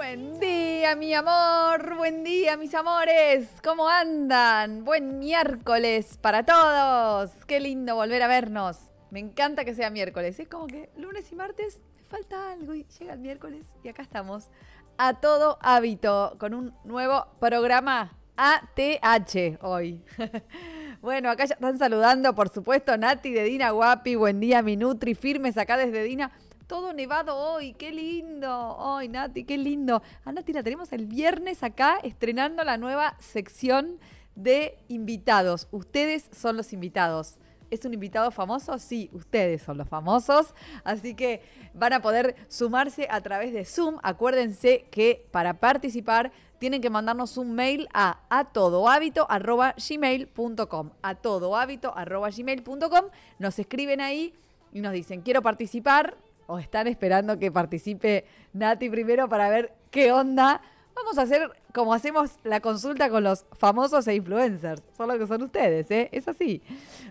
Buen día, mi amor. Buen día, mis amores. ¿Cómo andan? Buen miércoles para todos. Qué lindo volver a vernos. Me encanta que sea miércoles. Es como que lunes y martes falta algo y llega el miércoles y acá estamos. A todo hábito con un nuevo programa ATH hoy. bueno, acá ya están saludando, por supuesto, Nati de Dina Guapi. Buen día, mi Nutri. Firmes acá desde Dina todo nevado hoy, qué lindo. Ay, Nati, qué lindo. A ah, Nati la tenemos el viernes acá estrenando la nueva sección de invitados. Ustedes son los invitados. ¿Es un invitado famoso? Sí, ustedes son los famosos. Así que van a poder sumarse a través de Zoom. Acuérdense que para participar tienen que mandarnos un mail a atodohabito.gmail.com. Atodohabito.gmail.com. Nos escriben ahí y nos dicen, quiero participar o están esperando que participe Nati primero para ver qué onda. Vamos a hacer como hacemos la consulta con los famosos e influencers. solo que son ustedes, ¿eh? Es así.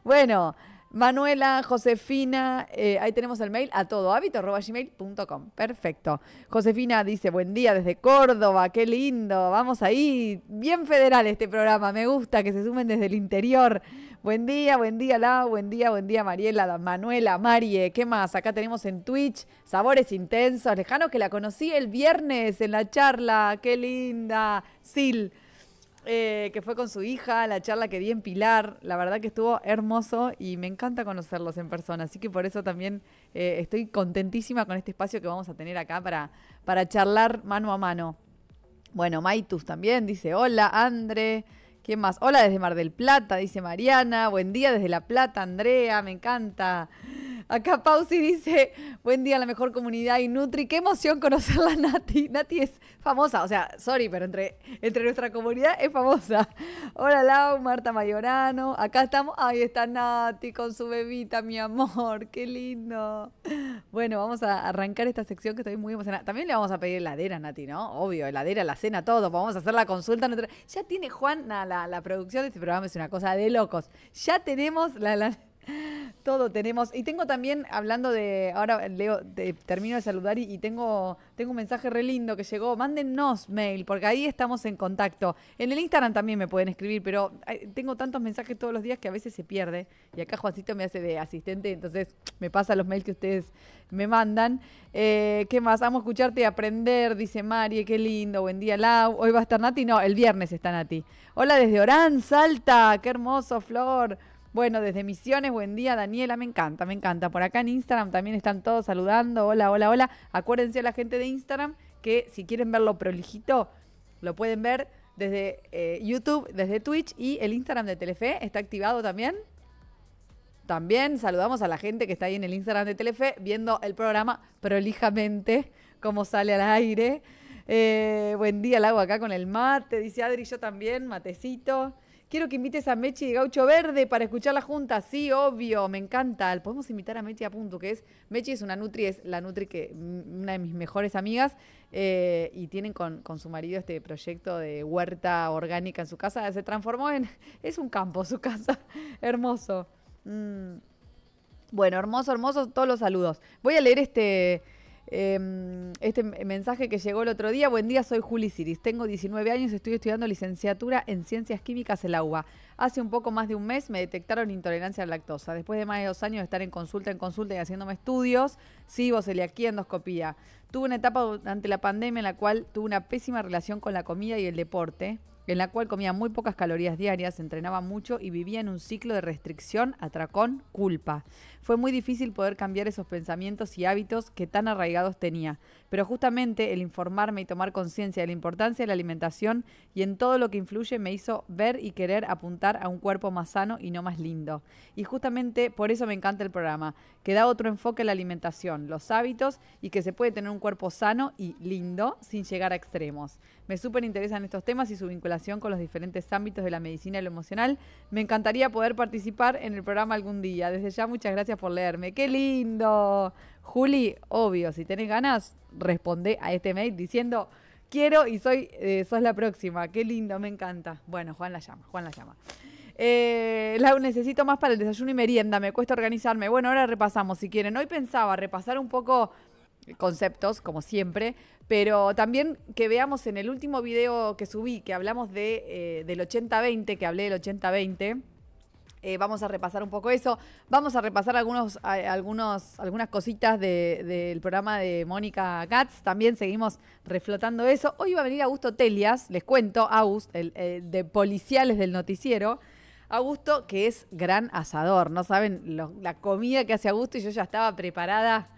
Bueno, Manuela, Josefina, eh, ahí tenemos el mail a todo todohabito.gmail.com. Perfecto. Josefina dice, buen día desde Córdoba, qué lindo. Vamos ahí. Bien federal este programa, me gusta que se sumen desde el interior. Buen día, buen día la, buen día, buen día Mariela, Manuela, Marie. ¿Qué más? Acá tenemos en Twitch Sabores Intensos. Lejano que la conocí el viernes en la charla. Qué linda. Sil. Eh, que fue con su hija, la charla que di en Pilar. La verdad que estuvo hermoso y me encanta conocerlos en persona. Así que por eso también eh, estoy contentísima con este espacio que vamos a tener acá para, para charlar mano a mano. Bueno, Maitus también dice, hola, Andre. ¿Quién más? Hola desde Mar del Plata, dice Mariana. Buen día desde La Plata, Andrea, me encanta. Acá Pausi dice, buen día a la mejor comunidad y Nutri. Qué emoción conocerla, Nati. Nati es famosa, o sea, sorry, pero entre, entre nuestra comunidad es famosa. Hola Lau, Marta Mayorano. Acá estamos. Ahí está Nati con su bebita, mi amor. Qué lindo. Bueno, vamos a arrancar esta sección que estoy muy emocionada. También le vamos a pedir heladera, Nati, ¿no? Obvio, heladera, la cena, todo. Vamos a hacer la consulta. Ya tiene Juana la la, producción de este programa es una cosa de locos. Ya tenemos la, la todo tenemos. Y tengo también, hablando de. Ahora, Leo, termino de saludar y, tengo, tengo un mensaje re lindo que llegó. Mándennos mail, porque ahí estamos en contacto. En el Instagram también me pueden escribir, pero tengo tantos mensajes todos los días que a veces se pierde. Y acá Juancito me hace de asistente, entonces me pasa los mails que ustedes me mandan. Eh, ¿Qué más? a escucharte y aprender, dice Marie. Qué lindo. Buen día, Lau. Hoy va a estar Nati. No, el viernes está Nati. Hola desde Orán, Salta. Qué hermoso, Flor. Bueno, desde Misiones, buen día Daniela, me encanta, me encanta. Por acá en Instagram también están todos saludando. Hola, hola, hola. Acuérdense a la gente de Instagram que si quieren verlo prolijito, lo pueden ver desde eh, YouTube, desde Twitch y el Instagram de Telefe está activado también. También saludamos a la gente que está ahí en el Instagram de Telefe viendo el programa prolijamente, cómo sale al aire. Eh, buen día, Lago, acá con el mate, dice Adri, yo también, matecito. Quiero que invites a Mechi de Gaucho Verde para escuchar la junta. Sí, obvio, me encanta. Podemos invitar a Mechi a punto, que es. Mechi es una Nutri, es la Nutri que mm, una de mis mejores amigas. Eh, y tienen con, su marido este proyecto de huerta orgánica en su casa. Se transformó en. Es un campo su casa. hermoso. Mm. Bueno, hermoso, hermoso, todos los saludos. Voy a leer este. Em, este mensaje que llegó el otro día. Buen día, soy Juli Ciris, Tengo 19 años, estoy estudiando licenciatura en Ciencias Químicas en la UBA. Hace un poco más de un mes me detectaron intolerancia a lactosa. Después de más de dos años de estar en consulta, en consulta y haciéndome estudios, sigo celiaquía, endoscopía. Tuve una etapa durante la pandemia en la cual tuve una pésima relación con la comida y el deporte en la cual comía muy pocas calorías diarias, entrenaba mucho y vivía en un ciclo de restricción, atracón, culpa. Fue muy difícil poder cambiar esos pensamientos y hábitos que tan arraigados tenía, pero justamente el informarme y tomar conciencia de la importancia de la alimentación y en todo lo que influye me hizo ver y querer apuntar a un cuerpo más sano y no más lindo. Y justamente por eso me encanta el programa, que da otro enfoque a la alimentación, los hábitos y que se puede tener un cuerpo sano y lindo sin llegar a extremos. Me súper interesan estos temas y su vinculación con los diferentes ámbitos de la medicina y lo emocional. Me encantaría poder participar en el programa algún día. Desde ya, muchas gracias por leerme. ¡Qué lindo! Juli, obvio, si tenés ganas, responde a este mail diciendo quiero y soy, eh, sos la próxima. Qué lindo, me encanta. Bueno, Juan la llama, Juan la llama. Eh, la necesito más para el desayuno y merienda, me cuesta organizarme. Bueno, ahora repasamos si quieren. Hoy pensaba repasar un poco conceptos, como siempre, pero también que veamos en el último video que subí, que hablamos de, eh, del 80-20, que hablé del 80-20. Eh, vamos a repasar un poco eso. Vamos a repasar algunos, algunos, algunas cositas del programa de Mónica Katz. También seguimos reflotando eso. Hoy va a venir Augusto Telias, les cuento, Augusto, eh, de Policiales del Noticiero. Augusto, que es gran asador, ¿no saben? la comida que hace Augusto y yo ya estaba preparada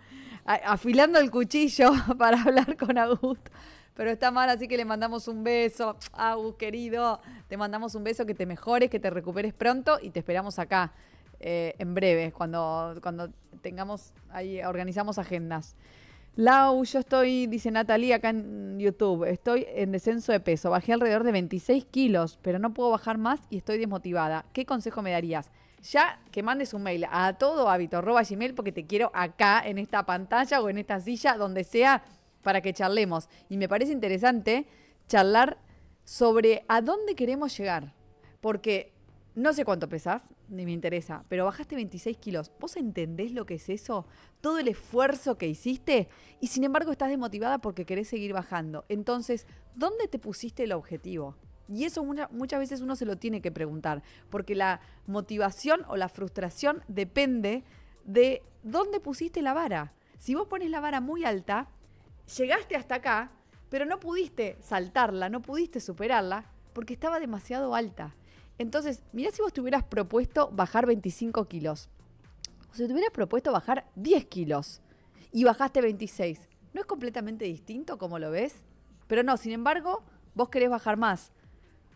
afilando el cuchillo para hablar con Augusto. Pero está mal, así que le mandamos un beso. Agus, querido, te mandamos un beso, que te mejores, que te recuperes pronto y te esperamos acá eh, en breve, cuando, cuando tengamos, ahí organizamos agendas. Lau, yo estoy, dice Natalie acá en YouTube, estoy en descenso de peso, bajé alrededor de 26 kilos, pero no puedo bajar más y estoy desmotivada. ¿Qué consejo me darías? ya que mandes un mail a todo hábito gmail porque te quiero acá en esta pantalla o en esta silla, donde sea, para que charlemos. Y me parece interesante charlar sobre a dónde queremos llegar. Porque no sé cuánto pesás, ni me interesa, pero bajaste 26 kilos. ¿Vos entendés lo que es eso? Todo el esfuerzo que hiciste y sin embargo estás desmotivada porque querés seguir bajando. Entonces, ¿dónde te pusiste el objetivo? Y eso muchas veces uno se lo tiene que preguntar, porque la motivación o la frustración depende de dónde pusiste la vara. Si vos pones la vara muy alta, llegaste hasta acá, pero no pudiste saltarla, no pudiste superarla, porque estaba demasiado alta. Entonces, mirá si vos te hubieras propuesto bajar 25 kilos. O si te hubieras propuesto bajar 10 kilos y bajaste 26. ¿No es completamente distinto como lo ves? Pero no, sin embargo, vos querés bajar más.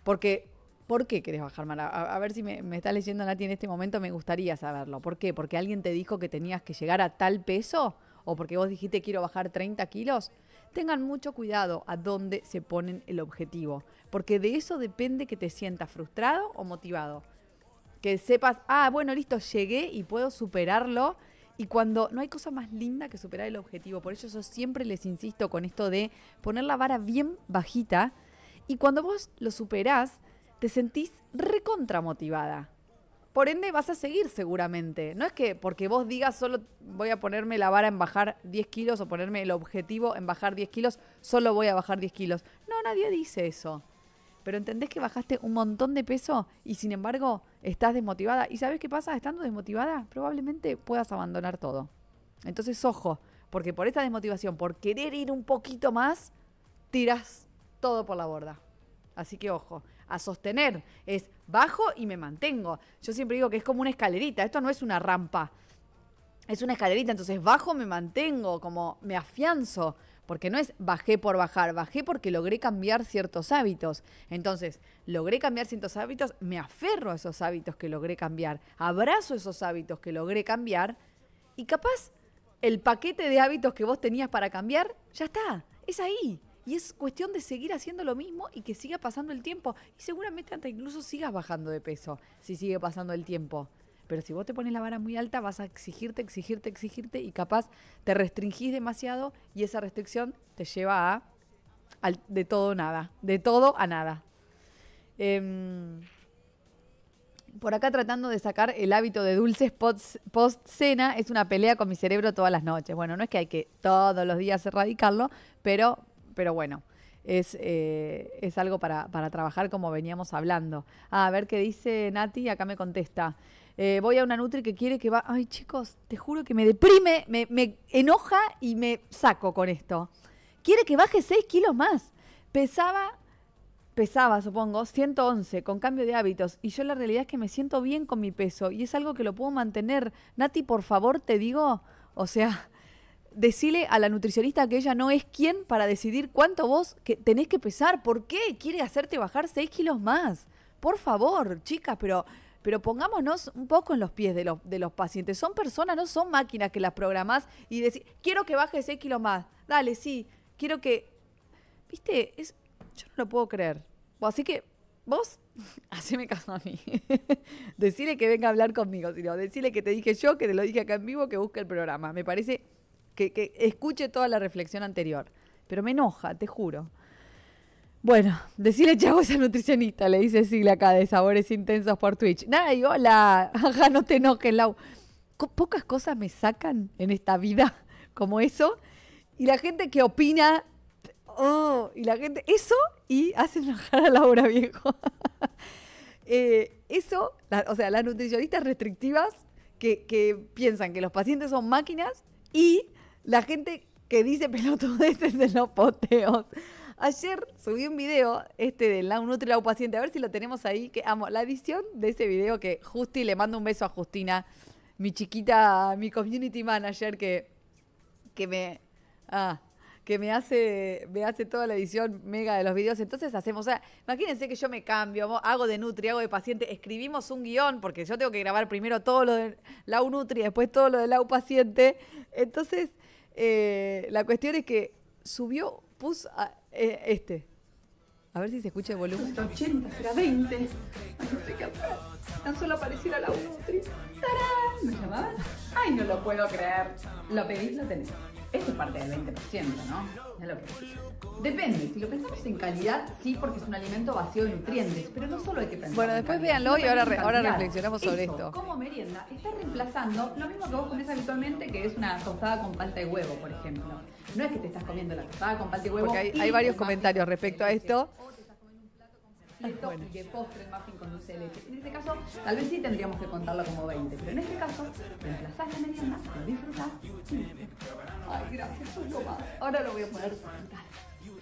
Porque, ¿por qué querés bajar mal? A, ver si me, me, está leyendo Nati en este momento, me gustaría saberlo. ¿Por qué? ¿Porque alguien te dijo que tenías que llegar a tal peso? ¿O porque vos dijiste quiero bajar 30 kilos? Tengan mucho cuidado a dónde se ponen el objetivo, porque de eso depende que te sientas frustrado o motivado. Que sepas, ah, bueno, listo, llegué y puedo superarlo y cuando no hay cosa más linda que superar el objetivo, por eso yo siempre les insisto con esto de poner la vara bien bajita y cuando vos lo superás, te sentís recontramotivada. Por ende, vas a seguir seguramente. No es que porque vos digas solo voy a ponerme la vara en bajar 10 kilos o ponerme el objetivo en bajar 10 kilos, solo voy a bajar 10 kilos. No, nadie dice eso. Pero entendés que bajaste un montón de peso y sin embargo estás desmotivada. ¿Y sabes qué pasa? Estando desmotivada, probablemente puedas abandonar todo. Entonces, ojo, porque por esta desmotivación, por querer ir un poquito más, tiras todo por la borda. Así que ojo, a sostener es bajo y me mantengo. Yo siempre digo que es como una escalerita, esto no es una rampa. Es una escalerita, entonces bajo me mantengo, como me afianzo, porque no es bajé por bajar, bajé porque logré cambiar ciertos hábitos. Entonces, logré cambiar ciertos hábitos, me aferro a esos hábitos que logré cambiar, abrazo esos hábitos que logré cambiar y capaz el paquete de hábitos que vos tenías para cambiar ya está, es ahí. Y es cuestión de seguir haciendo lo mismo y que siga pasando el tiempo. Y seguramente hasta incluso sigas bajando de peso si sigue pasando el tiempo. Pero si vos te pones la vara muy alta, vas a exigirte, exigirte, exigirte y capaz te restringís demasiado y esa restricción te lleva a, de todo nada, de todo a nada. Em, por acá tratando de sacar el hábito de dulces post-cena es una pelea con mi cerebro todas las noches. Bueno, no es que hay que todos los días erradicarlo, pero pero bueno, es, eh, es algo para, para, trabajar como veníamos hablando. Ah, a ver qué dice Nati, acá me contesta. Eh, voy a una Nutri que quiere que va. Ay, chicos, te juro que me deprime, me, me enoja y me saco con esto. Quiere que baje 6 kilos más. Pesaba pesaba, supongo, 111 con cambio de hábitos y yo la realidad es que me siento bien con mi peso y es algo que lo puedo mantener. Nati, por favor, te digo, o sea, decile a la nutricionista que ella no es quien para decidir cuánto vos que tenés que pesar. ¿Por qué quiere hacerte bajar 6 kilos más? Por favor, chicas, pero, pero pongámonos un poco en los pies de los, de los pacientes. Son personas, no son máquinas que las programás y decís, quiero que baje 6 kilos más. Dale, sí, quiero que... Viste, es, yo no lo puedo creer. Así que vos Haceme caso a mí. decirle que venga a hablar conmigo, sino decirle que te dije yo, que te lo dije acá en vivo, que busque el programa. Me parece que, escuche toda la reflexión anterior. Pero me enoja, te juro. Bueno, decirle chavo a esa nutricionista, le dice Sigla acá de sabores intensos por Twitch. Nada, y hola, ajá, no te enojes, Lau. pocas cosas me sacan en esta vida como eso. Y la gente que opina, oh, y la gente, eso, y hace enojar a Laura Viejo. Eh, eso, o sea, las nutricionistas restrictivas que piensan que los pacientes son máquinas y la gente que dice pelotudeces de los poteos. Ayer subí un video este del la Nutri paciente, a ver si lo tenemos ahí, que amo la edición de ese video que Justi le mando un beso a Justina, mi chiquita, mi community manager que, que me ah, que me hace me hace toda la edición mega de los videos. Entonces hacemos, imagínense que yo me cambio, hago de Nutri, hago de paciente, escribimos un guión porque yo tengo que grabar primero todo lo de la y después todo lo de la paciente. Entonces eh, la cuestión es que subió, puso a, ah, eh, este. A ver si se escucha el volumen. 80, será 20. no Tan solo apareciera la 1, 3. ¡Tarán! ¿Me llamaban? Ay, no lo puedo creer. Lo pedís, lo tenés. Esto es parte del 20%, ¿no? Depende, si lo pensamos en calidad, sí, porque es un alimento vacío de nutrientes, pero no solo hay que pensar. Bueno, después véanlo y ahora, ahora reflexionamos sobre esto. Como merienda, está reemplazando lo mismo que vos comés habitualmente, que es una tostada con palta de huevo, por ejemplo. No es que te estás comiendo la tostada con palta de huevo. Porque hay, hay varios comentarios respecto a esto y que postre, el muffin con dulce de leche. En este caso, tal vez sí tendríamos que contarlo como 20, pero en este caso, reemplazás la merienda, lo disfrutás. Ay, gracias, soy lo más. Ahora lo voy a poner.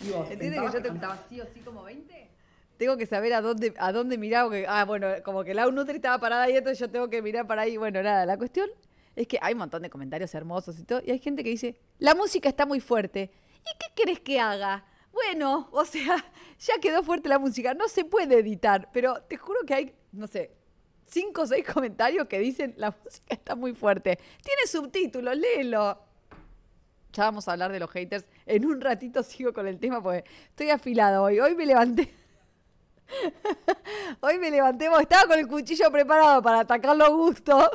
¿Y vos, ¿Entiendes que yo te contaba sí o sí como 20? Tengo que saber a dónde, a dónde mirar. Ah, bueno, como que la Nutri estaba parada y entonces yo tengo que mirar para ahí. Bueno, nada, la cuestión es que hay un montón de comentarios hermosos y todo, y hay gente que dice, la música está muy fuerte. ¿Y qué querés que haga? Bueno, o sea, ya quedó fuerte la música, no se puede editar, pero te juro que hay, no sé, cinco o seis comentarios que dicen la música está muy fuerte. Tiene subtítulos, léelo. Ya vamos a hablar de los haters. En un ratito sigo con el tema porque estoy afilada hoy. Hoy me levanté. Hoy me levanté, estaba con el cuchillo preparado para atacarlo a Gusto,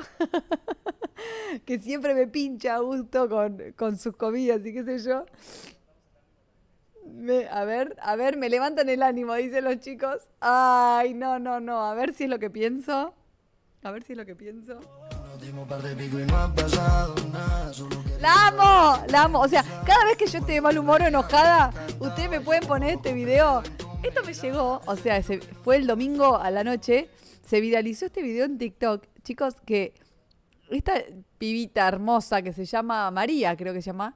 que siempre me pincha a Gusto con, con sus comidas y qué sé yo a ver, a ver, me levantan el ánimo, dicen los chicos. Ay, no, no, no, a ver si es lo que pienso. A ver si es lo que pienso. La amo, la amo. O sea, cada vez que yo esté de mal humor o enojada, ustedes me pueden poner este video. Esto me llegó, o sea, fue el domingo a la noche, se viralizó este video en TikTok. Chicos, que esta pibita hermosa que se llama María, creo que se llama,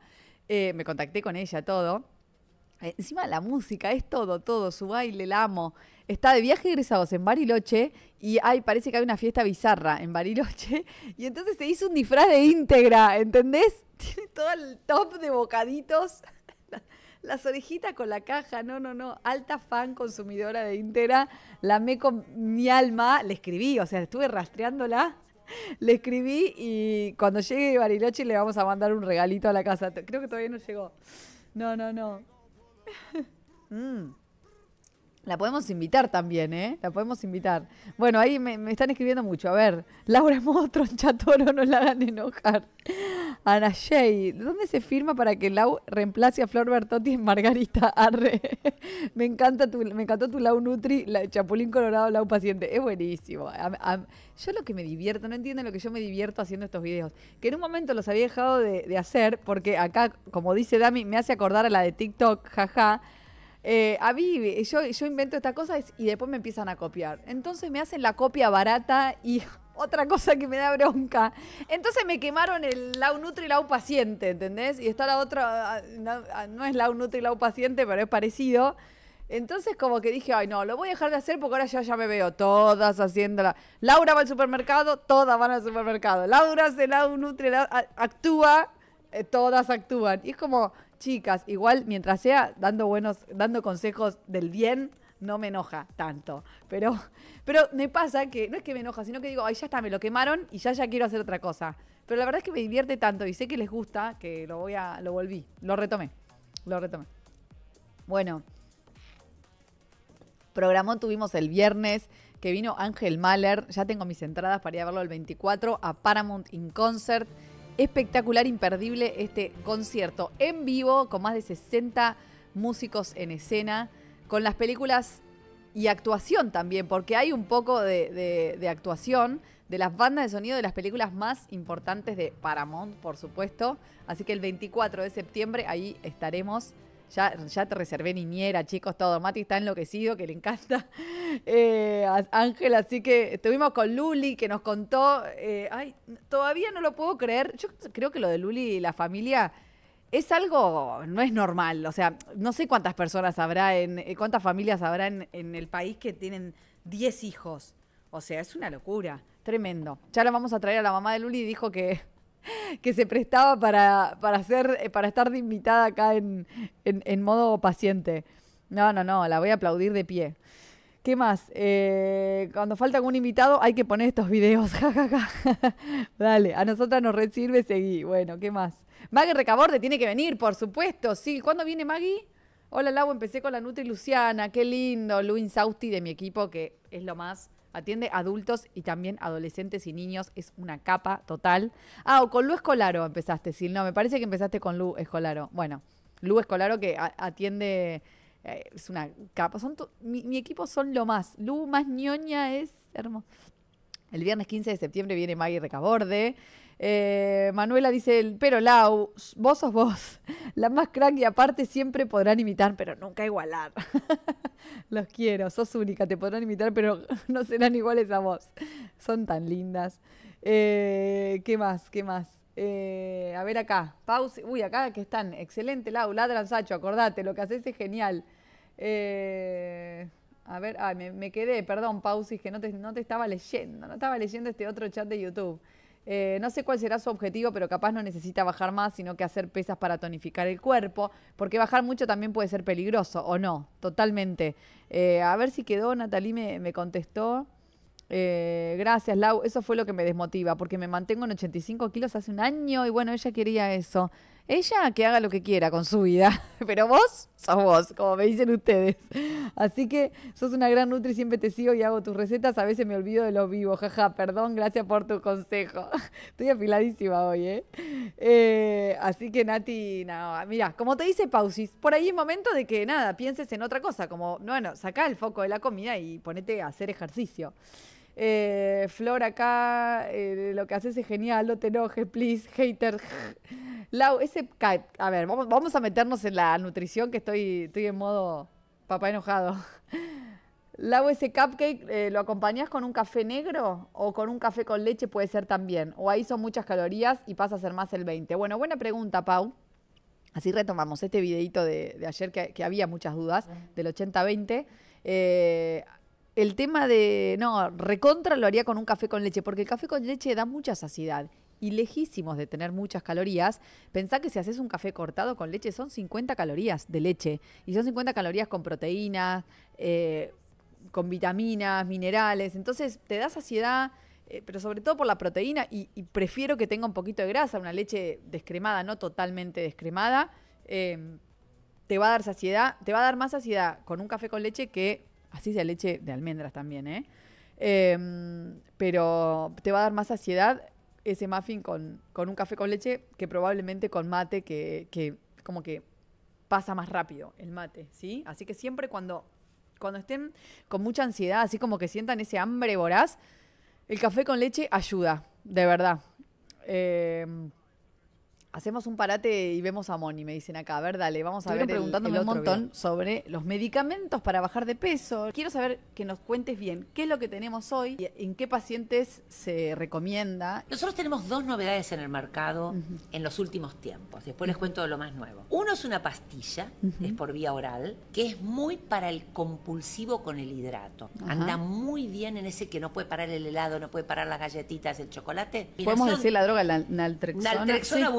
eh, me contacté con ella, todo eh, encima la música, es todo, todo, su baile, la amo. Está de viaje egresados en Bariloche y parece que hay una fiesta bizarra en Bariloche. Y entonces se hizo un disfraz de íntegra, ¿entendés? Tiene todo el top de bocaditos, las orejitas con la caja, no, no, no. Alta fan consumidora de íntegra, la amé con mi alma, le escribí, o sea, estuve rastreándola le escribí y cuando llegue Bariloche le vamos a mandar un regalito a la casa. Creo que todavía no llegó. No, no, no. Hmm. La podemos invitar también, ¿eh? La podemos invitar. Bueno, ahí me, están escribiendo mucho. A ver, Laura Mostro, Chatoro, no la hagan enojar. Ana Shea, ¿dónde se firma para que Lau reemplace a Flor Bertotti en Margarita Arre? me, encanta tu, me encantó tu Lau Nutri, la, Chapulín Colorado, Lau Paciente. Es buenísimo. yo lo que me divierto, no entienden lo que yo me divierto haciendo estos videos. Que en un momento los había dejado de, de hacer porque acá, como dice Dami, me hace acordar a la de TikTok, jaja eh, a mí, yo, yo invento estas cosas y después me empiezan a copiar. Entonces me hacen la copia barata y otra cosa que me da bronca. Entonces me quemaron el Lau Nutri y Lau Paciente, ¿entendés? Y está la otra, ah, ah, no, es Lau Nutri y Lau Paciente, pero es parecido. Entonces como que dije, ay no, lo voy a dejar de hacer porque ahora ya, ya me veo todas haciéndola. Laura va al supermercado, todas van al supermercado. Laura hace la Nutri, actúa, eh, todas actúan. Y es como, chicas, igual mientras sea dando buenos, dando consejos del bien, no me enoja tanto. Pero, pero me pasa que, no es que me enoja, sino que digo, ay, ya está, me lo quemaron y ya ya quiero hacer otra cosa. Pero la verdad es que me divierte tanto y sé que les gusta que lo voy a, lo volví, lo retomé, lo retomé. Bueno, programó tuvimos el viernes que vino Ángel Mahler, ya tengo mis entradas para ir a verlo el 24 a Paramount in Concert espectacular, imperdible este concierto en vivo con más de 60 músicos en escena, con las películas y actuación también, porque hay un poco de, actuación de las bandas de sonido de las películas más importantes de Paramount, por supuesto. Así que el 24 de septiembre ahí estaremos ya, ya te reservé niñera, chicos, todo. Mati está enloquecido, que le encanta. Eh, Ángel, así que estuvimos con Luli, que nos contó. Eh, ay, todavía no lo puedo creer. Yo creo que lo de Luli y la familia es algo, no es normal. O sea, no sé cuántas personas habrá, en, eh, cuántas familias habrá en, el país que tienen 10 hijos. O sea, es una locura. Tremendo. Ya la vamos a traer a la mamá de Luli y dijo que que se prestaba para, hacer, eh, para estar de invitada acá en, en, modo paciente. No, no, no, la voy a aplaudir de pie. ¿Qué más? Eh, cuando falta algún invitado hay que poner estos videos, Dale, a nosotras nos red sirve, seguí. Bueno, ¿qué más? Maggie Recaborde tiene que venir, por supuesto. Sí, ¿cuándo viene Maggie? Hola Lau, empecé con la Nutri Luciana, qué lindo. Luis Sauti de mi equipo, que es lo más Atiende adultos y también adolescentes y niños. Es una capa total. Ah, o con Lu Escolaro empezaste, sí. No, me parece que empezaste con Lu Escolaro. Bueno, Lu Escolaro que atiende. Eh, es una capa. Son mi, equipo son lo más. Lu más ñoña es hermoso. El viernes 15 de septiembre viene Maggie Recaborde. Eh, Manuela dice, pero Lau, vos sos vos, la más crack y aparte siempre podrán imitar, pero nunca igualar. Los quiero, sos única, te podrán imitar, pero no serán iguales a vos. Son tan lindas. Eh, ¿Qué más? ¿Qué más? Eh, a ver acá, pause. Uy, acá que están. Excelente, Lau, ladran Sacho, acordate, lo que haces es genial. a ver, me, quedé, perdón, es que no te, no te estaba leyendo, no estaba leyendo este otro chat de YouTube. Eh, no sé cuál será su objetivo, pero capaz no necesita bajar más, sino que hacer pesas para tonificar el cuerpo, porque bajar mucho también puede ser peligroso, o no, totalmente. Eh, a ver si quedó, Natalie me, contestó. Eh, gracias, Lau. Eso fue lo que me desmotiva, porque me mantengo en 85 kilos hace un año y bueno, ella quería eso. Ella que haga lo que quiera con su vida, pero vos sos vos, como me dicen ustedes. Así que sos una gran nutri, siempre te sigo y hago tus recetas, a veces me olvido de lo vivo, jaja, perdón, gracias por tu consejo. Estoy afiladísima hoy, ¿eh? ¿eh? así que Nati, no, mira, como te dice Pausis, por ahí es momento de que nada, pienses en otra cosa, como, bueno, saca el foco de la comida y ponete a hacer ejercicio. Eh, Flor, acá eh, lo que haces es genial, no te enojes, please, hater. Lau, ese. A ver, vamos, a meternos en la nutrición que estoy, estoy en modo papá enojado. Lau, ese cupcake, eh, ¿lo acompañas con un café negro o con un café con leche puede ser también? O ahí son muchas calorías y pasa a ser más el 20. Bueno, buena pregunta, Pau. Así retomamos este videito de, ayer que, había muchas dudas, del 80-20. Eh, el tema de, no, recontra lo haría con un café con leche, porque el café con leche da mucha saciedad y lejísimos de tener muchas calorías. Pensá que si haces un café cortado con leche son 50 calorías de leche y son 50 calorías con proteínas, eh, con vitaminas, minerales. Entonces te da saciedad, eh, pero sobre todo por la proteína y, prefiero que tenga un poquito de grasa, una leche descremada, no totalmente descremada. Eh, te va a dar saciedad, te va a dar más saciedad con un café con leche que así sea leche de almendras también, Eh, pero te va a dar más saciedad ese muffin con, un café con leche que probablemente con mate, que, como que pasa más rápido el mate, ¿sí? Así que siempre cuando, cuando estén con mucha ansiedad, así como que sientan ese hambre voraz, el café con leche ayuda, de verdad. Em, hacemos un parate y vemos a Moni, me dicen acá. A ver, dale, vamos a ver. preguntándome un montón sobre los medicamentos para bajar de peso. Quiero saber que nos cuentes bien qué es lo que tenemos hoy y en qué pacientes se recomienda. Nosotros tenemos dos novedades en el mercado en los últimos tiempos. Después les cuento lo más nuevo. Uno es una pastilla, es por vía oral, que es muy para el compulsivo con el hidrato. Anda muy bien en ese que no puede parar el helado, no puede parar las galletitas, el chocolate. Podemos decir la droga, la naltrexona. Naltrexona, sí.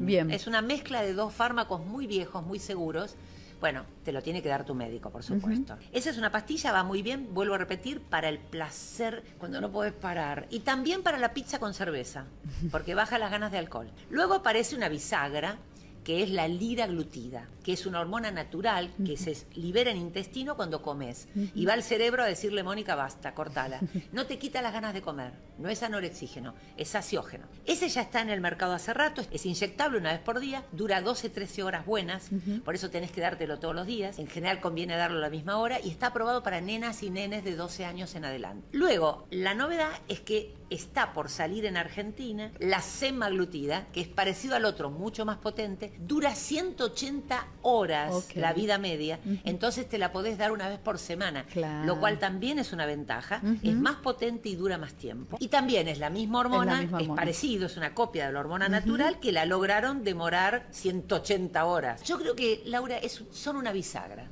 Bien. Es una mezcla de dos fármacos muy viejos, muy seguros. Bueno, te lo tiene que dar tu médico, por supuesto. Esa es una pastilla, va muy bien, vuelvo a repetir, para el placer cuando no puedes parar. Y también para la pizza con cerveza, porque baja las ganas de alcohol. Luego aparece una bisagra, que es la liraglutida, que es una hormona natural que se libera en intestino cuando comes. Y va al cerebro a decirle, Mónica, basta, cortala. No te quita las ganas de comer. No es anorexígeno, es saciógeno. Ese ya está en el mercado hace rato, es inyectable una vez por día, dura 12, 13 horas buenas, por eso tenés que dártelo todos los días. En general conviene darlo a la misma hora y está aprobado para nenas y nenes de 12 años en adelante. Luego, la novedad es que está por salir en Argentina la semaglutida, que es parecido al otro, mucho más potente, dura 180 horas la vida media, entonces te la podés dar una vez por semana, lo cual también es una ventaja, es más potente y dura más tiempo. Y también es la misma hormona, es, parecido, es una copia de la hormona natural que la lograron demorar 180 horas. Yo creo que, Laura, es, son una bisagra,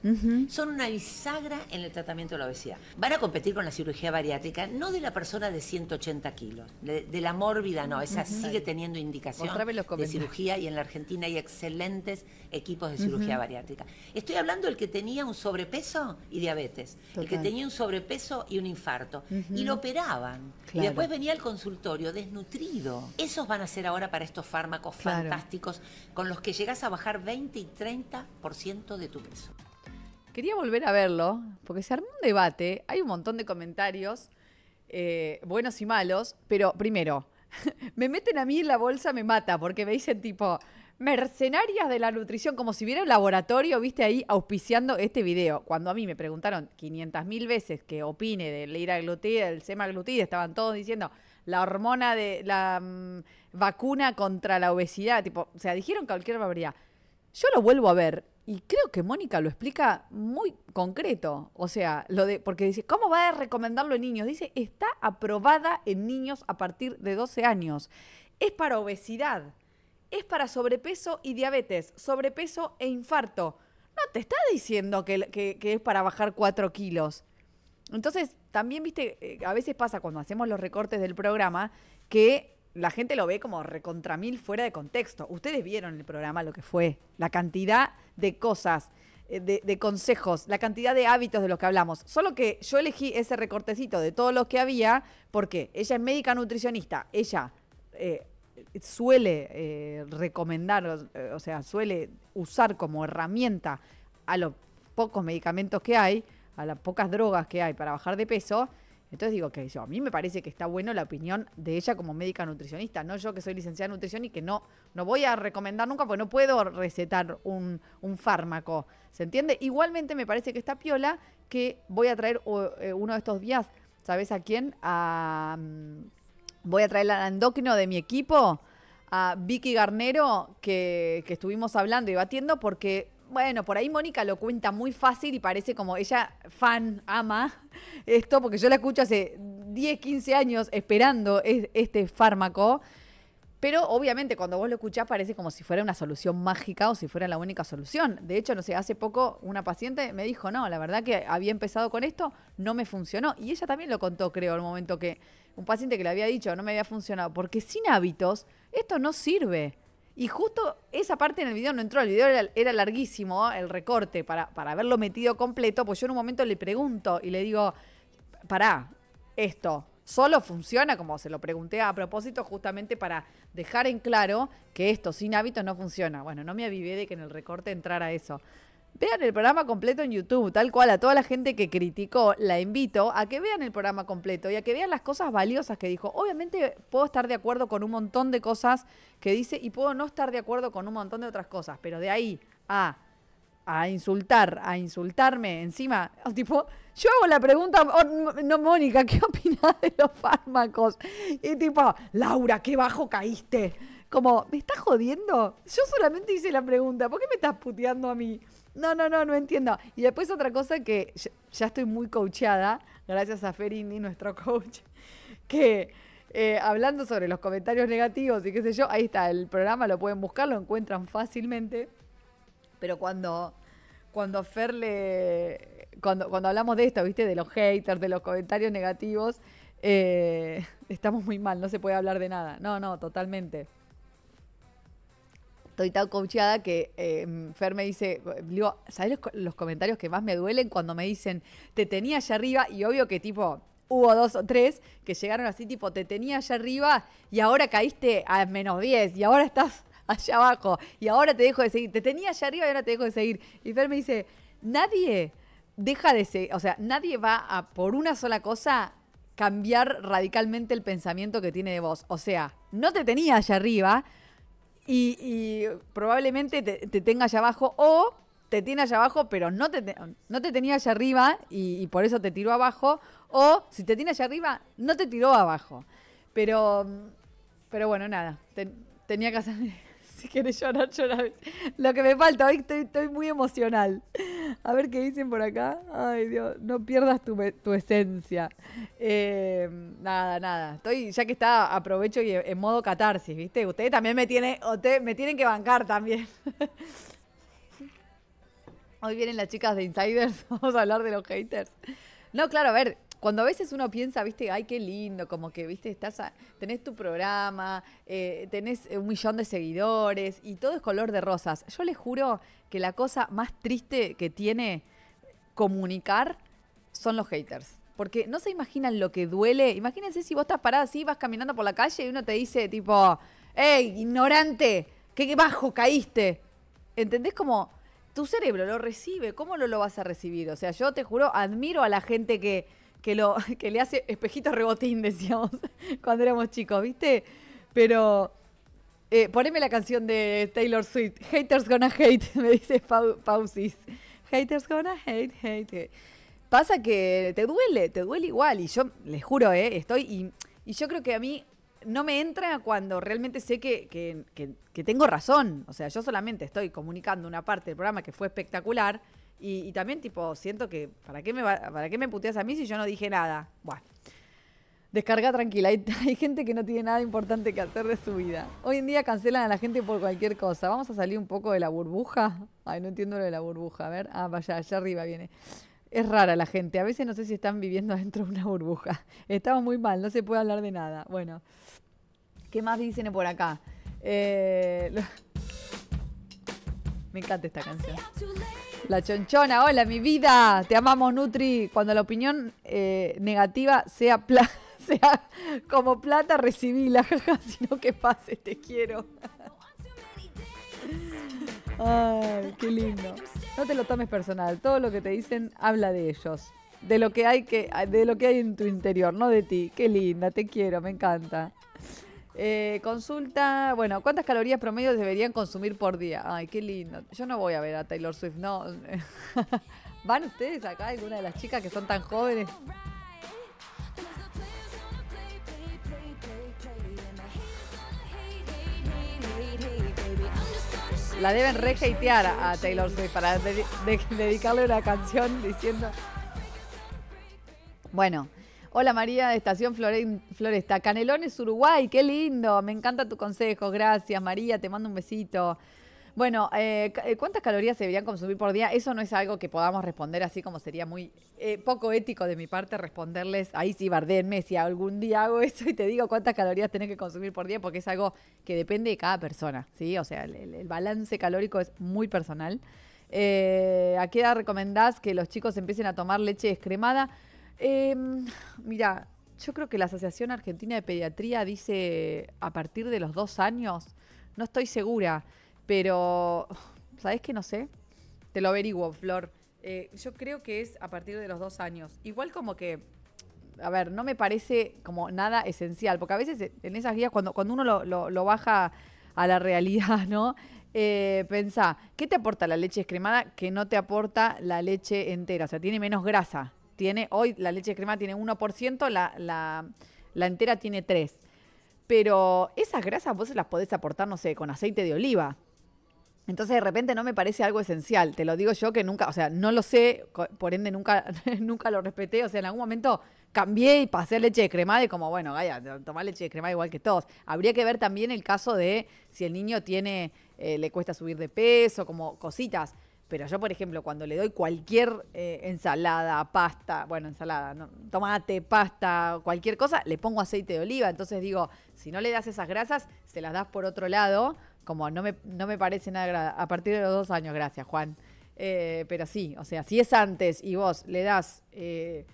son una bisagra en el tratamiento de la obesidad. Van a competir con la cirugía bariátrica, no de la persona de 180 kilos, de, la mórbida no, esa sigue teniendo indicación de cirugía y en la Argentina hay excelentes equipos de cirugía bariátrica. Estoy hablando del que tenía un sobrepeso y diabetes, el que tenía un sobrepeso y un infarto, y lo operaban. Y después venía al consultorio desnutrido. Esos van a ser ahora para estos fármacos fantásticos con los que llegas a bajar 20 y 30% de tu peso. Quería volver a verlo, porque se armó un debate, hay un montón de comentarios, eh, buenos y malos, pero primero, me meten a mí en la bolsa, me mata, porque me dicen tipo, mercenarias de la nutrición, como si hubiera un laboratorio, viste, ahí auspiciando este video. Cuando a mí me preguntaron 500 mil veces que opine de la del semaglutida, estaban todos diciendo la hormona de la mm, vacuna contra la obesidad, tipo, o sea, dijeron cualquier barbaridad. Yo lo vuelvo a ver y creo que Mónica lo explica muy concreto, o sea, lo de porque dice, ¿cómo va a recomendarlo en niños? Dice, está aprobada en niños a partir de 12 años. Es para obesidad es para sobrepeso y diabetes, sobrepeso e infarto. No te está diciendo que, es para bajar 4 kilos. Entonces, también, viste, eh, a veces pasa cuando hacemos los recortes del programa que la gente lo ve como recontra mil fuera de contexto. Ustedes vieron el programa lo que fue, la cantidad de cosas, eh, de, consejos, la cantidad de hábitos de los que hablamos. Solo que yo elegí ese recortecito de todos los que había porque ella es médica nutricionista, ella eh, suele eh, recomendar, o sea, suele usar como herramienta a los pocos medicamentos que hay, a las pocas drogas que hay para bajar de peso, entonces digo que a mí me parece que está bueno la opinión de ella como médica nutricionista, no yo que soy licenciada en nutrición y que no, no voy a recomendar nunca porque no puedo recetar un, un fármaco. ¿Se entiende? Igualmente me parece que está piola que voy a traer eh, uno de estos días, ¿sabes a quién? A, mm, voy a traer al endócrino de mi equipo, a Vicky Garnero, que, estuvimos hablando y batiendo, porque bueno, por ahí Mónica lo cuenta muy fácil y parece como ella fan, ama esto, porque yo la escucho hace 10, 15 años esperando este fármaco. Pero obviamente cuando vos lo escuchás parece como si fuera una solución mágica o si fuera la única solución. De hecho, no sé, hace poco una paciente me dijo, no, la verdad que había empezado con esto, no me funcionó. Y ella también lo contó, creo, al momento que, un paciente que le había dicho, no me había funcionado, porque sin hábitos esto no sirve. Y justo esa parte en el video no entró, el video era, larguísimo, el recorte, para, para haberlo metido completo, pues yo en un momento le pregunto y le digo, pará, esto, solo funciona, como se lo pregunté a propósito, justamente para dejar en claro que esto sin hábitos no funciona. Bueno, no me avivé de que en el recorte entrara eso. Vean el programa completo en YouTube, tal cual a toda la gente que criticó, la invito a que vean el programa completo y a que vean las cosas valiosas que dijo. Obviamente puedo estar de acuerdo con un montón de cosas que dice y puedo no estar de acuerdo con un montón de otras cosas, pero de ahí a insultar, a insultarme encima. Tipo, yo hago la pregunta, oh, no, Mónica, ¿qué opinas de los fármacos? Y tipo, Laura, qué bajo caíste. Como, ¿me estás jodiendo? Yo solamente hice la pregunta, ¿por qué me estás puteando a mí? No, no, no, no entiendo. Y después otra cosa que ya, estoy muy coacheada, gracias a Ferini, nuestro coach, que eh, hablando sobre los comentarios negativos y qué sé yo, ahí está el programa, lo pueden buscar, lo encuentran fácilmente. Pero cuando, cuando Fer le. Cuando, cuando hablamos de esto, ¿viste? De los haters, de los comentarios negativos, eh, estamos muy mal, no se puede hablar de nada. No, no, totalmente estoy tan coacheada que em, Fer me dice, digo, los, comentarios que más me duelen cuando me dicen, te tenía allá arriba? Y obvio que tipo, hubo dos o tres que llegaron así, tipo, te tenía allá arriba y ahora caíste a menos 10 y ahora estás allá abajo y ahora te dejo de seguir, te tenía allá arriba y ahora te dejo de seguir. Y Fer me dice, nadie deja de seguir, o sea, nadie va a por una sola cosa cambiar radicalmente el pensamiento que tiene de vos. O sea, no te tenía allá arriba, y, probablemente te, tengas tenga allá abajo o te tiene allá abajo, pero no te, no te tenía allá arriba y, por eso te tiró abajo, o si te tiene allá arriba, no te tiró abajo. Pero, pero bueno, nada, tenía que hacer quiere llorar, llorar. Lo que me falta, hoy estoy, muy emocional. A ver qué dicen por acá. Ay, Dios, no pierdas tu, esencia. Eh, nada, nada. Estoy, ya que está, aprovecho y en modo catarsis, ¿viste? Ustedes también me tienen, me tienen que bancar también. Hoy vienen las chicas de Insiders, vamos a hablar de los haters. No, claro, a ver, cuando a veces uno piensa, viste, ay, qué lindo, como que, viste, estás tenés tu programa, eh, tenés eh, un millón de seguidores y todo es color de rosas. Yo les juro que la cosa más triste que tiene comunicar son los haters. Porque no se imaginan lo que duele. Imagínense si vos estás parada así, vas caminando por la calle y uno te dice tipo, ¡Ey, ignorante! ¡Qué bajo caíste! ¿Entendés como tu cerebro lo recibe? ¿Cómo no lo vas a recibir? O sea, yo te juro, admiro a la gente que que, le hace espejito rebotín, decíamos, cuando éramos chicos, ¿viste? Pero eh, poneme la canción de Taylor Swift, Haters Gonna Hate, me dice Pausis. Haters Gonna Hate, Hate. Pasa que te duele, te duele igual. Y yo, les juro, eh, estoy. Y, yo creo que a mí no me entra cuando realmente sé que, tengo razón. O sea, yo solamente estoy comunicando una parte del programa que fue espectacular y, también, tipo, siento que, ¿para qué, me ¿para qué me puteas a mí si yo no dije nada? Bueno, descarga tranquila. Hay, gente que no tiene nada importante que hacer de su vida. Hoy en día cancelan a la gente por cualquier cosa. Vamos a salir un poco de la burbuja. Ay, no entiendo lo de la burbuja. A ver, ah, vaya, allá arriba viene. Es rara la gente. A veces no sé si están viviendo adentro de una burbuja. Estamos muy mal, no se puede hablar de nada. Bueno, ¿qué más dicen por acá? Eh, me encanta esta canción. La chonchona, hola mi vida, te amamos Nutri. Cuando la opinión eh, negativa sea, sea como plata, la jaja, sino que pase, te quiero. Ay, qué lindo. No te lo tomes personal, todo lo que te dicen habla de ellos, de lo que hay que de lo que hay en tu interior, no de ti. Qué linda, te quiero, me encanta. Eh, consulta, bueno, ¿cuántas calorías promedio deberían consumir por día? Ay, qué lindo. Yo no voy a ver a Taylor Swift, no. ¿Van ustedes acá, alguna de las chicas que son tan jóvenes? La deben re a Taylor Swift para dedicarle una canción diciendo. Bueno, Hola María de Estación Floresta, Canelones, Uruguay, qué lindo, me encanta tu consejo, gracias María, te mando un besito. Bueno, eh, eh, ¿cuántas calorías se deberían consumir por día? Eso no es algo que podamos responder así como sería muy eh, poco ético de mi parte responderles, ahí sí, bardenme si algún día hago eso y te digo cuántas calorías tenés que consumir por día, porque es algo que depende de cada persona, ¿sí? O sea, el, balance calórico es muy personal. ¿A qué edad recomendás que los chicos empiecen a tomar leche descremada? Eh, em, mira, yo creo que la Asociación Argentina de Pediatría dice a partir de los dos años. No estoy segura, pero ¿sabes qué? No sé. Te lo averiguo, Flor. Eh, yo creo que es a partir de los dos años. Igual como que, a ver, no me parece como nada esencial, porque a veces en esas guías, cuando, cuando uno lo, baja a la realidad, ¿no? Eh, ¿qué te aporta la leche escremada? que no te aporta la leche entera? O sea, tiene menos grasa tiene, hoy la leche de crema tiene 1%, la, la, la entera tiene 3. Pero esas grasas vos las podés aportar, no sé, con aceite de oliva. Entonces de repente no me parece algo esencial, te lo digo yo que nunca, o sea, no lo sé, por ende nunca, nunca lo respeté, o sea, en algún momento cambié y pasé leche de crema y como, bueno, vaya, tomar leche de crema igual que todos. Habría que ver también el caso de si el niño tiene, eh, le cuesta subir de peso, como cositas. Pero yo, por ejemplo, cuando le doy cualquier eh, ensalada, pasta, bueno, ensalada, tomate, pasta, cualquier cosa, le pongo aceite de oliva. Entonces digo, si no le das esas grasas, se las das por otro lado. Como no me, no me parece nada a partir de los dos años, gracias, Juan. Eh, pero sí, o sea, si es antes y vos le das eh,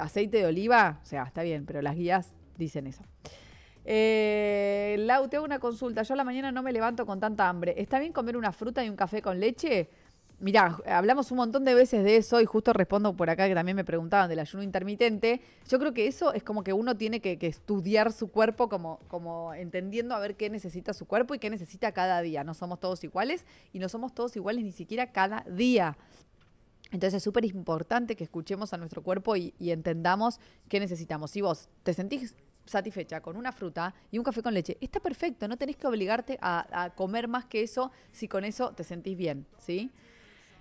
aceite de oliva, o sea, está bien, pero las guías dicen eso. Eh, Lau, te hago una consulta. Yo a la mañana no me levanto con tanta hambre. ¿Está bien comer una fruta y un café con leche? Mirá, hablamos un montón de veces de eso y justo respondo por acá que también me preguntaban del ayuno intermitente. Yo creo que eso es como que uno tiene que, estudiar su cuerpo como, como entendiendo a ver qué necesita su cuerpo y qué necesita cada día. No somos todos iguales y no somos todos iguales ni siquiera cada día. Entonces es súper importante que escuchemos a nuestro cuerpo y, entendamos qué necesitamos. Si vos te sentís satisfecha con una fruta y un café con leche. Está perfecto, no tenés que obligarte a, comer más que eso si con eso te sentís bien, ¿sí?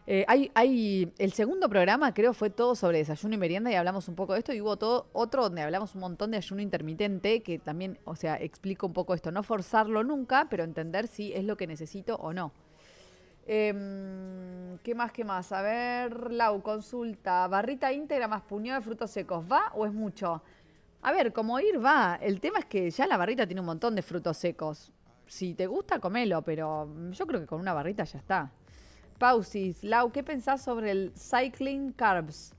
Eh, hay, el segundo programa creo fue todo sobre desayuno y merienda y hablamos un poco de esto y hubo todo otro donde hablamos un montón de ayuno intermitente que también, o sea, explico un poco esto, no forzarlo nunca, pero entender si es lo que necesito o no. Em, ¿Qué más, qué más? A ver, Lau, consulta, barrita íntegra más puñado de frutos secos, ¿va o es mucho? A ver, como ir va, el tema es que ya la barrita tiene un montón de frutos secos. Si te gusta, comelo, pero yo creo que con una barrita ya está. Pausis, Lau, ¿qué pensás sobre el cycling carbs?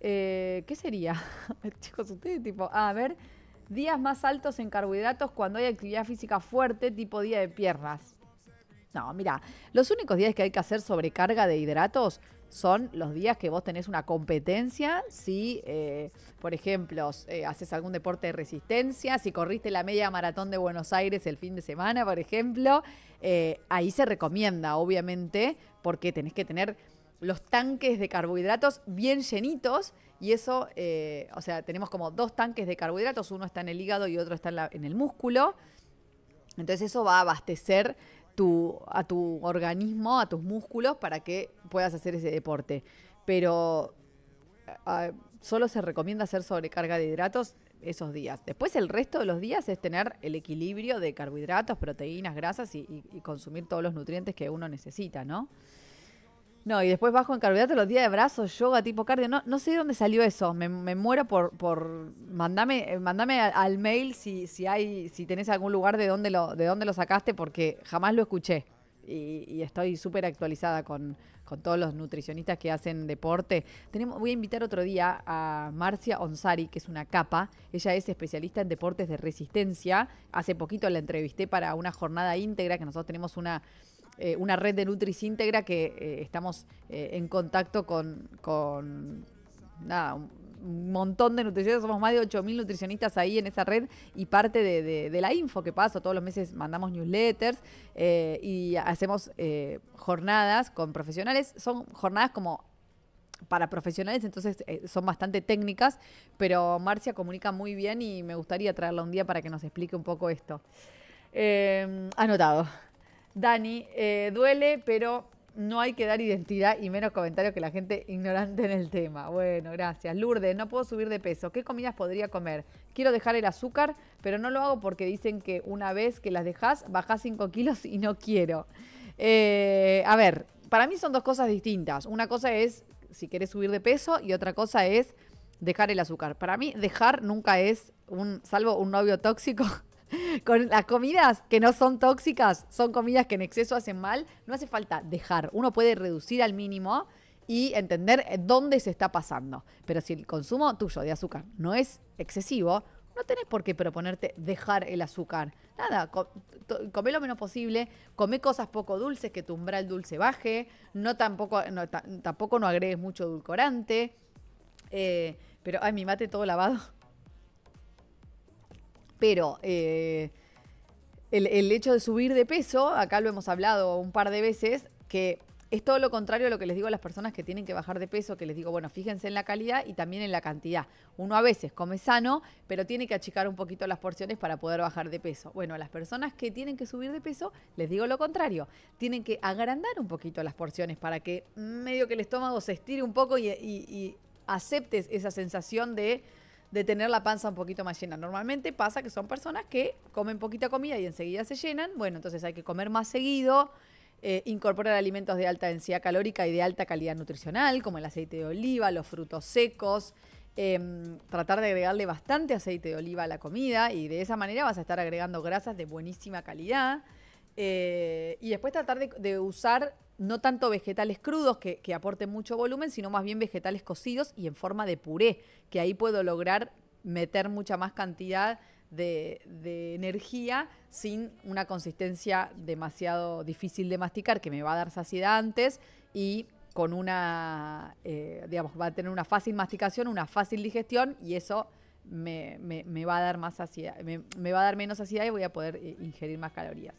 Eh, ¿Qué sería? Chicos, ustedes tipo, a ver, días más altos en carbohidratos cuando hay actividad física fuerte, tipo día de piernas. No, mira, los únicos días que hay que hacer sobrecarga de hidratos son los días que vos tenés una competencia, si, eh, por ejemplo, eh, haces algún deporte de resistencia, si corriste la media maratón de Buenos Aires el fin de semana, por ejemplo, ahí se recomienda, obviamente, porque tenés que tener los tanques de carbohidratos bien llenitos y eso, eh, o sea, tenemos como dos tanques de carbohidratos, uno está en el hígado y otro está en, el músculo. Entonces eso va a abastecer a tu organismo, a tus músculos, para que puedas hacer ese deporte. Pero solo se recomienda hacer sobrecarga de hidratos esos días. Después el resto de los días es tener el equilibrio de carbohidratos, proteínas, grasas y, y consumir todos los nutrientes que uno necesita, ¿no? No, y después bajo en carbohidratos los días de brazos, yoga, tipo cardio. No, sé de dónde salió eso. Me, muero por, por mandame, eh, al, mail si, si hay, si tenés algún lugar de dónde lo, de dónde lo sacaste, porque jamás lo escuché. Y, estoy súper actualizada con, con, todos los nutricionistas que hacen deporte. Tenemos, voy a invitar otro día a Marcia Onsari, que es una capa. Ella es especialista en deportes de resistencia. Hace poquito la entrevisté para una jornada íntegra que nosotros tenemos una eh, una red de Nutris Integra que eh, estamos eh, en contacto con, un montón de nutricionistas, somos más de 8.000 nutricionistas ahí en esa red y parte de, la info que paso, todos los meses mandamos newsletters y hacemos jornadas con profesionales, son jornadas como para profesionales, entonces son bastante técnicas, pero Marcia comunica muy bien y me gustaría traerla un día para que nos explique un poco esto. anotado. Dani, eh, duele, pero no hay que dar identidad y menos comentarios que la gente ignorante en el tema. Bueno, gracias. Lourdes, no puedo subir de peso. ¿Qué comidas podría comer? Quiero dejar el azúcar, pero no lo hago porque dicen que una vez que las dejas, bajás 5 kilos y no quiero. Eh, a ver, para mí son dos cosas distintas. Una cosa es si querés subir de peso y otra cosa es dejar el azúcar. Para mí, dejar nunca es un, salvo un novio tóxico, con las comidas que no son tóxicas, son comidas que en exceso hacen mal, no hace falta dejar. Uno puede reducir al mínimo y entender eh, dónde se está pasando. Pero si el consumo tuyo de azúcar no es excesivo, no tenés por qué proponerte dejar el azúcar. Nada, come lo menos posible, come cosas poco dulces, que tu umbral dulce baje, no tampoco no, tampoco no agregues mucho edulcorante. Eh, pero, ay, mi mate todo lavado. Pero eh, el, hecho de subir de peso, acá lo hemos hablado un par de veces, que es todo lo contrario a lo que les digo a las personas que tienen que bajar de peso, que les digo, bueno, fíjense en la calidad y también en la cantidad. Uno a veces come sano, pero tiene que achicar un poquito las porciones para poder bajar de peso. Bueno, a las personas que tienen que subir de peso, les digo lo contrario. Tienen que agrandar un poquito las porciones para que medio que el estómago se estire un poco y aceptes esa sensación de de tener la panza un poquito más llena. Normalmente pasa que son personas que comen poquita comida y enseguida se llenan. Bueno, entonces hay que comer más seguido, eh, incorporar alimentos de alta densidad calórica y de alta calidad nutricional, como el aceite de oliva, los frutos secos. Em, tratar de agregarle bastante aceite de oliva a la comida y de esa manera vas a estar agregando grasas de buenísima calidad. Eh, y después tratar de usar no tanto vegetales crudos que, aporten mucho volumen, sino más bien vegetales cocidos y en forma de puré, que ahí puedo lograr meter mucha más cantidad de, energía sin una consistencia demasiado difícil de masticar, que me va a dar saciedad antes y con una, eh, digamos, va a tener una fácil masticación, una fácil digestión y eso me, va a dar más saciedad, me, va a dar menos saciedad y voy a poder eh, ingerir más calorías.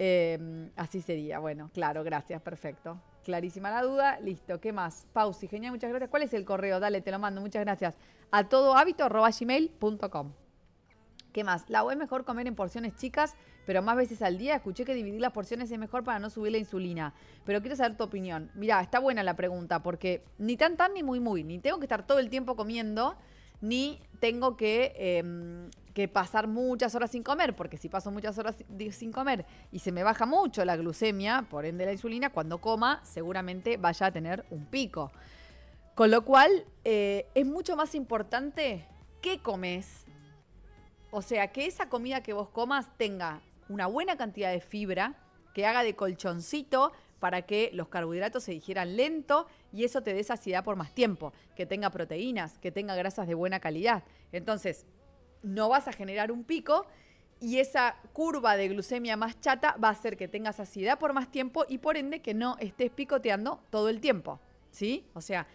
Em, así sería. Bueno, claro, gracias, perfecto. Clarísima la duda. Listo, ¿qué más? Pausi, genial, muchas gracias. ¿Cuál es el correo? Dale, te lo mando, muchas gracias. A gmail.com ¿Qué más? La voy es mejor comer en porciones chicas, pero más veces al día. Escuché que dividir las porciones es mejor para no subir la insulina. Pero quiero saber tu opinión. Mira, está buena la pregunta, porque ni tan tan ni muy muy. Ni tengo que estar todo el tiempo comiendo, ni tengo que em, que pasar muchas horas sin comer, porque si paso muchas horas sin comer y se me baja mucho la glucemia, por ende la insulina, cuando coma seguramente vaya a tener un pico. Con lo cual, eh, es mucho más importante qué comes. O sea, que esa comida que vos comas tenga una buena cantidad de fibra, que haga de colchoncito para que los carbohidratos se digieran lento y eso te dé saciedad por más tiempo, que tenga proteínas, que tenga grasas de buena calidad. Entonces, no vas a generar un pico y esa curva de glucemia más chata va a hacer que tengas acidez por más tiempo y por ende que no estés picoteando todo el tiempo, ¿sí? O sea,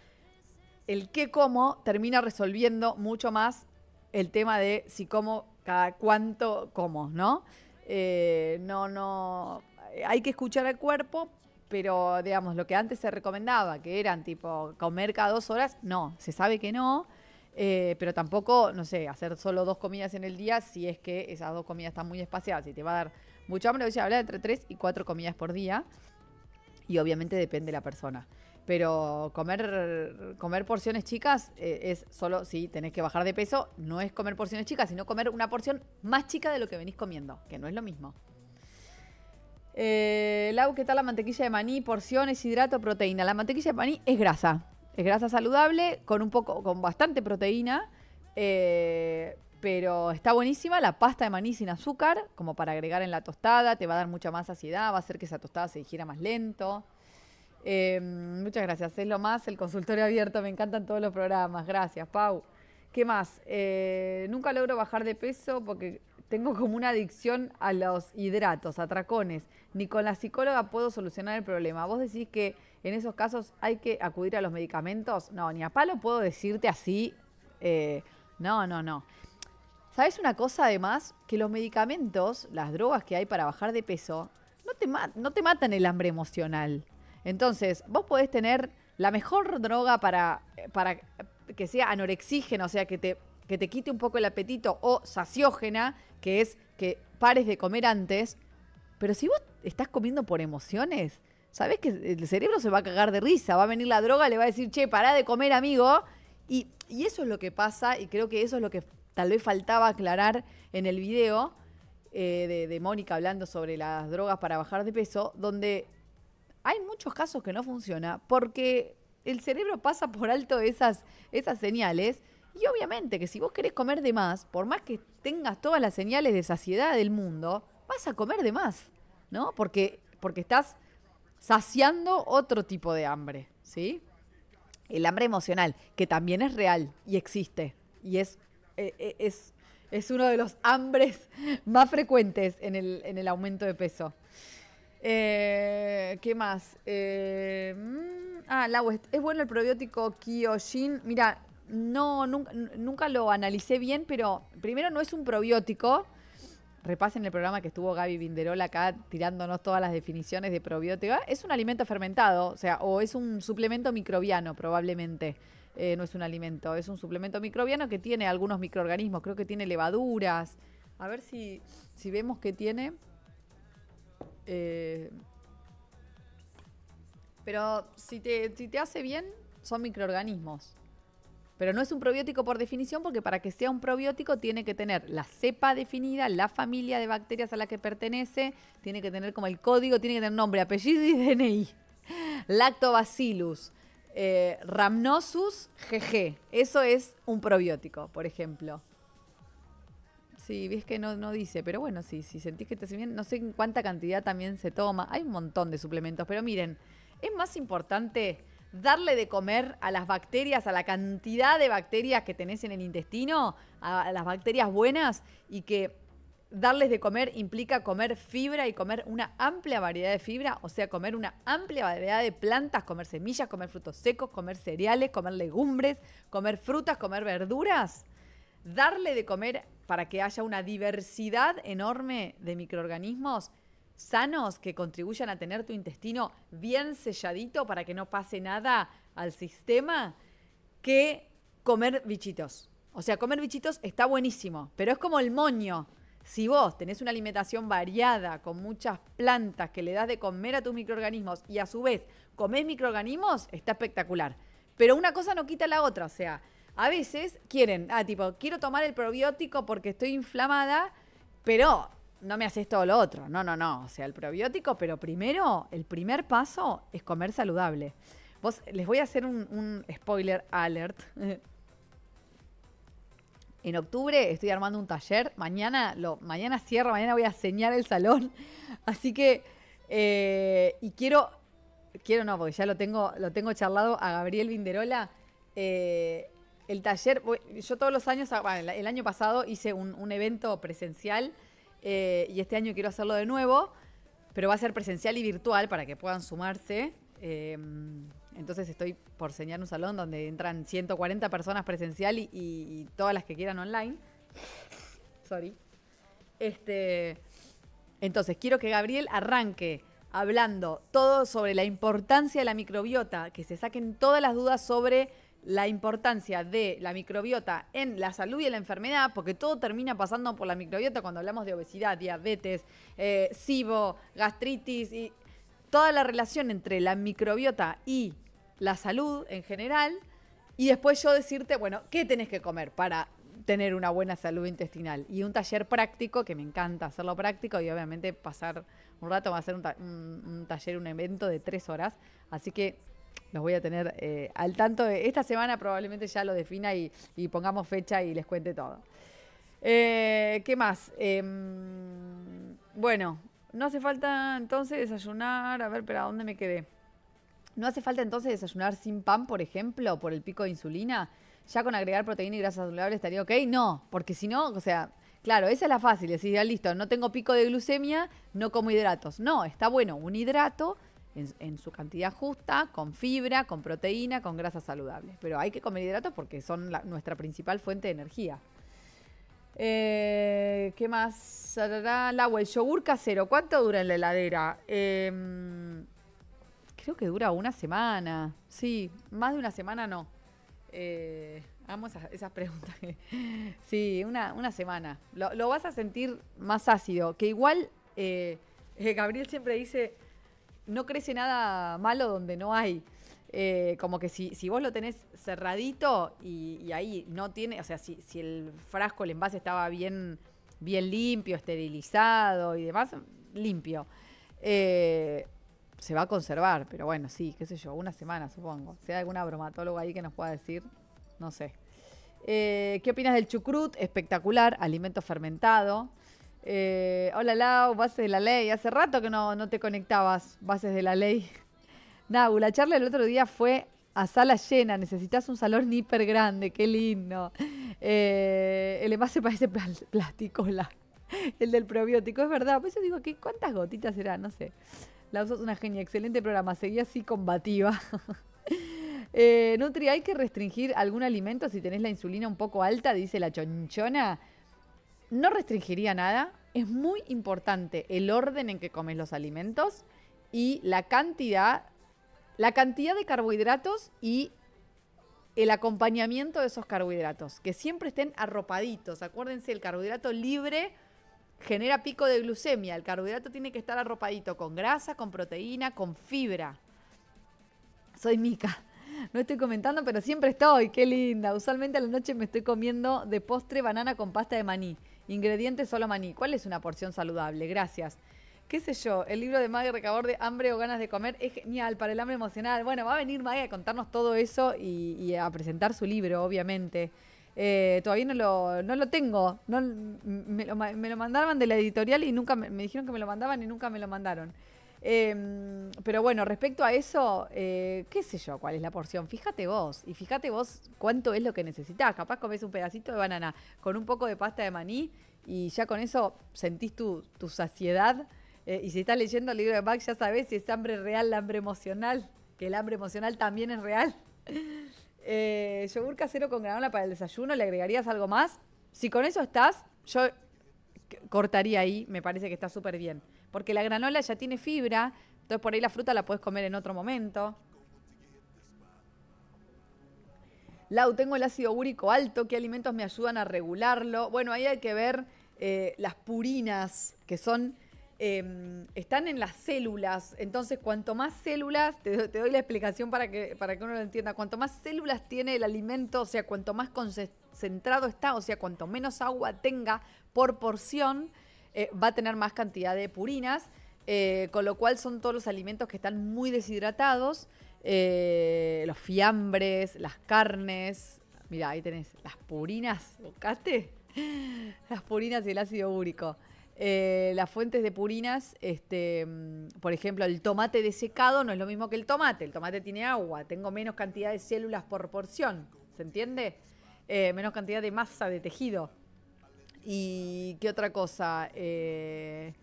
el qué como termina resolviendo mucho más el tema de si como cada cuánto como, ¿no? Eh, no, no, hay que escuchar al cuerpo, pero digamos, lo que antes se recomendaba, que eran tipo comer cada dos horas, no, se sabe que no, eh, pero tampoco, no sé, hacer solo dos comidas en el día si es que esas dos comidas están muy espaciadas. y te va a dar mucho hambre, o sea, habla entre tres y cuatro comidas por día. Y obviamente depende de la persona. Pero comer, comer porciones chicas eh, es solo si tenés que bajar de peso, no es comer porciones chicas, sino comer una porción más chica de lo que venís comiendo, que no es lo mismo. Eh, Lau, ¿qué tal la mantequilla de maní? Porciones, hidrato, proteína. La mantequilla de maní es grasa. Es grasa saludable con un poco, con bastante proteína, eh, pero está buenísima la pasta de maní sin azúcar, como para agregar en la tostada, te va a dar mucha más saciedad, va a hacer que esa tostada se digiera más lento. Eh, muchas gracias, es lo más, el consultorio abierto, me encantan todos los programas, gracias Pau. ¿Qué más? Eh, nunca logro bajar de peso porque tengo como una adicción a los hidratos, a tracones. Ni con la psicóloga puedo solucionar el problema. Vos decís que en esos casos hay que acudir a los medicamentos. No, ni a palo puedo decirte así. Eh, no, no, no. ¿Sabes una cosa además? Que los medicamentos, las drogas que hay para bajar de peso, no te, matan el hambre emocional. Entonces, vos podés tener la mejor droga para, eh, para que sea anorexígena, o sea, que te, que te quite un poco el apetito, o saciógena, que es que pares de comer antes. Pero si vos estás comiendo por emociones, sabés que el cerebro se va a cagar de risa, va a venir la droga, le va a decir, che, pará de comer, amigo. Y, eso es lo que pasa, y creo que eso es lo que tal vez faltaba aclarar en el video eh, de, Mónica hablando sobre las drogas para bajar de peso, donde hay muchos casos que no funciona porque el cerebro pasa por alto esas, señales. Y obviamente que si vos querés comer de más, por más que tengas todas las señales de saciedad del mundo, vas a comer de más, ¿no? porque estás saciando otro tipo de hambre, ¿sí? El hambre emocional, que también es real y existe, y es, eh, eh, es, uno de los hambres más frecuentes en el, aumento de peso. Eh, ¿Qué más? Mm, ah, la ¿Es bueno el probiótico Kyojin? Mira, no, nunca, nunca, lo analicé bien, pero primero no es un probiótico, repasen el programa que estuvo Gaby Binderol acá tirándonos todas las definiciones de probiótica. Es un alimento fermentado, o sea, o es un suplemento microbiano probablemente. Eh, no es un alimento, es un suplemento microbiano que tiene algunos microorganismos, creo que tiene levaduras. A ver si, vemos que tiene... Eh, pero si si te hace bien, son microorganismos. Pero no es un probiótico por definición porque para que sea un probiótico tiene que tener la cepa definida, la familia de bacterias a la que pertenece, tiene que tener como el código, tiene que tener nombre, apellido y DNI. Lactobacillus, ramnosus eh, Rhamnosus GG. Eso es un probiótico, por ejemplo. Sí, ves que no, no dice, pero bueno, sí, si sentís que te hace bien, no sé en cuánta cantidad también se toma. Hay un montón de suplementos, pero miren, es más importante darle de comer a las bacterias, a la cantidad de bacterias que tenés en el intestino, a, las bacterias buenas y que darles de comer implica comer fibra y comer una amplia variedad de fibra, o sea, comer una amplia variedad de plantas, comer semillas, comer frutos secos, comer cereales, comer legumbres, comer frutas, comer verduras. Darle de comer para que haya una diversidad enorme de microorganismos sanos que contribuyan a tener tu intestino bien selladito para que no pase nada al sistema que comer bichitos. O sea, comer bichitos está buenísimo, pero es como el moño. Si vos tenés una alimentación variada con muchas plantas que le das de comer a tus microorganismos y a su vez comés microorganismos, está espectacular. Pero una cosa no quita la otra, o sea, a veces quieren, ah, tipo, quiero tomar el probiótico porque estoy inflamada, pero no me haces todo lo otro. No, no, no. O sea, el probiótico, pero primero, el primer paso es comer saludable. Vos, les voy a hacer un, spoiler alert. En octubre estoy armando un taller. Mañana, lo, mañana cierro, mañana voy a señar el salón. Así que. Eh, y quiero. Quiero no, porque ya lo tengo, lo tengo charlado a Gabriel Vinderola. Eh, el taller. Yo todos los años, ah, el año pasado hice un, un evento presencial eh, y este año quiero hacerlo de nuevo, pero va a ser presencial y virtual para que puedan sumarse. Eh, entonces estoy por señalar un salón donde entran 140 personas presencial y, todas las que quieran online. Sorry. Este, entonces, quiero que Gabriel arranque hablando todo sobre la importancia de la microbiota, que se saquen todas las dudas sobre la importancia de la microbiota en la salud y en la enfermedad, porque todo termina pasando por la microbiota cuando hablamos de obesidad, diabetes, eh, SIBO, gastritis y toda la relación entre la microbiota y la salud en general. Y después yo decirte, bueno, ¿qué tenés que comer para tener una buena salud intestinal? Y un taller práctico, que me encanta hacerlo práctico y obviamente pasar un rato va a ser un taller, un evento de tres horas. Así que los voy a tener eh, al tanto. esta semana probablemente ya lo defina y, pongamos fecha y les cuente todo. Eh, ¿Qué más? Em, bueno, no hace falta entonces desayunar. A ver, pero ¿a dónde me quedé? ¿No hace falta entonces desayunar sin pan, por ejemplo, por el pico de insulina? ¿Ya con agregar proteína y grasas saludables estaría ok? No, porque si no, o sea, claro, esa es la fácil. decir, ya listo, no tengo pico de glucemia, no como hidratos. No, está bueno, un hidrato en, su cantidad justa, con fibra, con proteína, con grasas saludables. Pero hay que comer hidratos porque son nuestra principal fuente de energía. Eh, ¿Qué más? El agua, el yogur casero. ¿Cuánto dura en la heladera? Em, creo que dura una semana. Sí, más de una semana no. Eh, amo esas, preguntas. sí, una, semana. Lo, lo, vas a sentir más ácido. Que igual, eh, eh, Gabriel siempre dice no crece nada malo donde no hay. Eh, como que si, si, vos lo tenés cerradito y, ahí no tiene, o sea, si, si el frasco, el envase estaba bien, bien limpio, esterilizado y demás, limpio. Eh, se va a conservar, pero bueno, sí, qué sé yo, una semana supongo. Si hay alguna bromatóloga ahí que nos pueda decir, no sé. Eh, ¿Qué opinas del chucrut? Espectacular, alimento fermentado. Eh, hola Lau, Bases de la Ley. Hace rato que no, te conectabas, Bases de la Ley. Nau, la charla el otro día fue a sala llena. Necesitas un salón hiper grande, qué lindo. Eh, el envase parece plástico, plasticola. El del probiótico, es verdad. Pues yo digo, que ¿cuántas gotitas será? No sé. La sos una genia, excelente programa. Seguí así combativa. Eh, Nutri, ¿hay que restringir algún alimento si tenés la insulina un poco alta? Dice la chonchona. No restringiría nada. Es muy importante el orden en que comes los alimentos y la cantidad, la cantidad de carbohidratos y el acompañamiento de esos carbohidratos, que siempre estén arropaditos. Acuérdense, el carbohidrato libre genera pico de glucemia. El carbohidrato tiene que estar arropadito con grasa, con proteína, con fibra. Soy Mica. No estoy comentando, pero siempre estoy. Qué linda. Usualmente a la noche me estoy comiendo de postre banana con pasta de maní. Ingredientes solo maní. ¿Cuál es una porción saludable? Gracias. ¿Qué sé yo? El libro de Maggie Recabor de Hambre o Ganas de Comer es genial para el hambre emocional. Bueno, va a venir Maggie a contarnos todo eso y, a presentar su libro, obviamente. Eh, todavía no lo, tengo. No, me, lo, mandaban de la editorial y nunca me, me dijeron que me lo mandaban y nunca me lo mandaron. Em, pero bueno, respecto a eso, eh, qué sé yo cuál es la porción. Fíjate vos y fíjate vos cuánto es lo que necesitas. Capaz comes un pedacito de banana con un poco de pasta de maní y ya con eso sentís tu, tu saciedad. Eh, y si estás leyendo el libro de Max, ya sabes si es hambre real, la hambre emocional, que el hambre emocional también es real. Eh, yogur casero con granola para el desayuno, ¿le agregarías algo más? Si con eso estás, yo cortaría ahí, me parece que está súper bien porque la granola ya tiene fibra, entonces por ahí la fruta la puedes comer en otro momento. Lau, tengo el ácido úrico alto, ¿qué alimentos me ayudan a regularlo? Bueno, ahí hay que ver eh, las purinas, que son, em, están en las células, entonces cuanto más células, te, doy la explicación para que, para que uno lo entienda, cuanto más células tiene el alimento, o sea, cuanto más concentrado está, o sea, cuanto menos agua tenga por porción, eh, va a tener más cantidad de purinas, eh, con lo cual son todos los alimentos que están muy deshidratados, eh, los fiambres, las carnes. Mira, ahí tenés las purinas, Las purinas y el ácido úrico. las fuentes de purinas, este, mm, por ejemplo, el tomate desecado no es lo mismo que el tomate. El tomate tiene agua, tengo menos cantidad de células por porción, ¿se entiende? menos cantidad de masa de tejido. ¿Y qué otra cosa? Eh,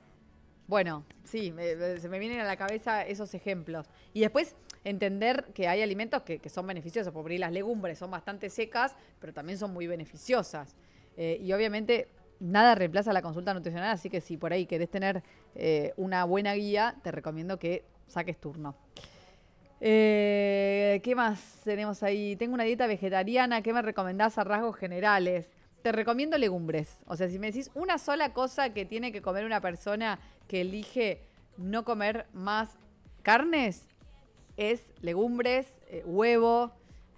bueno, sí, se me vienen a la cabeza esos ejemplos. Y después entender que hay alimentos que, son beneficiosos, porque las legumbres son bastante secas, pero también son muy beneficiosas. Eh, y obviamente nada reemplaza la consulta nutricional, así que si por ahí querés tener eh, una buena guía, te recomiendo que saques turno. ¿Qué más tenemos ahí? Tengo una dieta vegetariana, ¿qué me recomendás a rasgos generales? te recomiendo legumbres. O sea, si me decís una sola cosa que tiene que comer una persona que elige no comer más carnes, es legumbres, eh, huevo.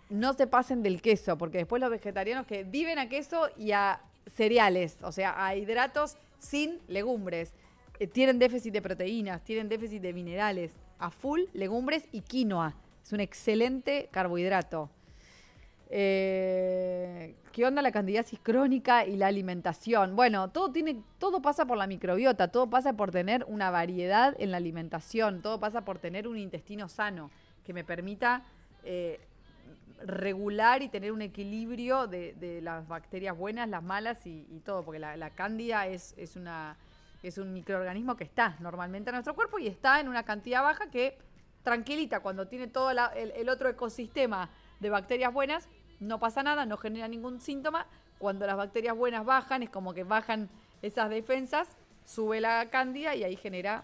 No se pasen del queso, porque después los vegetarianos que viven a queso y a cereales, o sea, a hidratos sin legumbres. Eh, tienen déficit de proteínas, tienen déficit de minerales. A full, legumbres y quinoa. Es un excelente carbohidrato. Eh, ¿Qué onda la candidiasis crónica y la alimentación? Bueno, todo, tiene, todo pasa por la microbiota, todo pasa por tener una variedad en la alimentación, todo pasa por tener un intestino sano que me permita eh, regular y tener un equilibrio de, las bacterias buenas, las malas y, todo, porque la, candida es, un microorganismo que está normalmente en nuestro cuerpo y está en una cantidad baja que tranquilita cuando tiene todo el otro ecosistema de bacterias buenas no pasa nada, no genera ningún síntoma. Cuando las bacterias buenas bajan, es como que bajan esas defensas, sube la cándida y ahí genera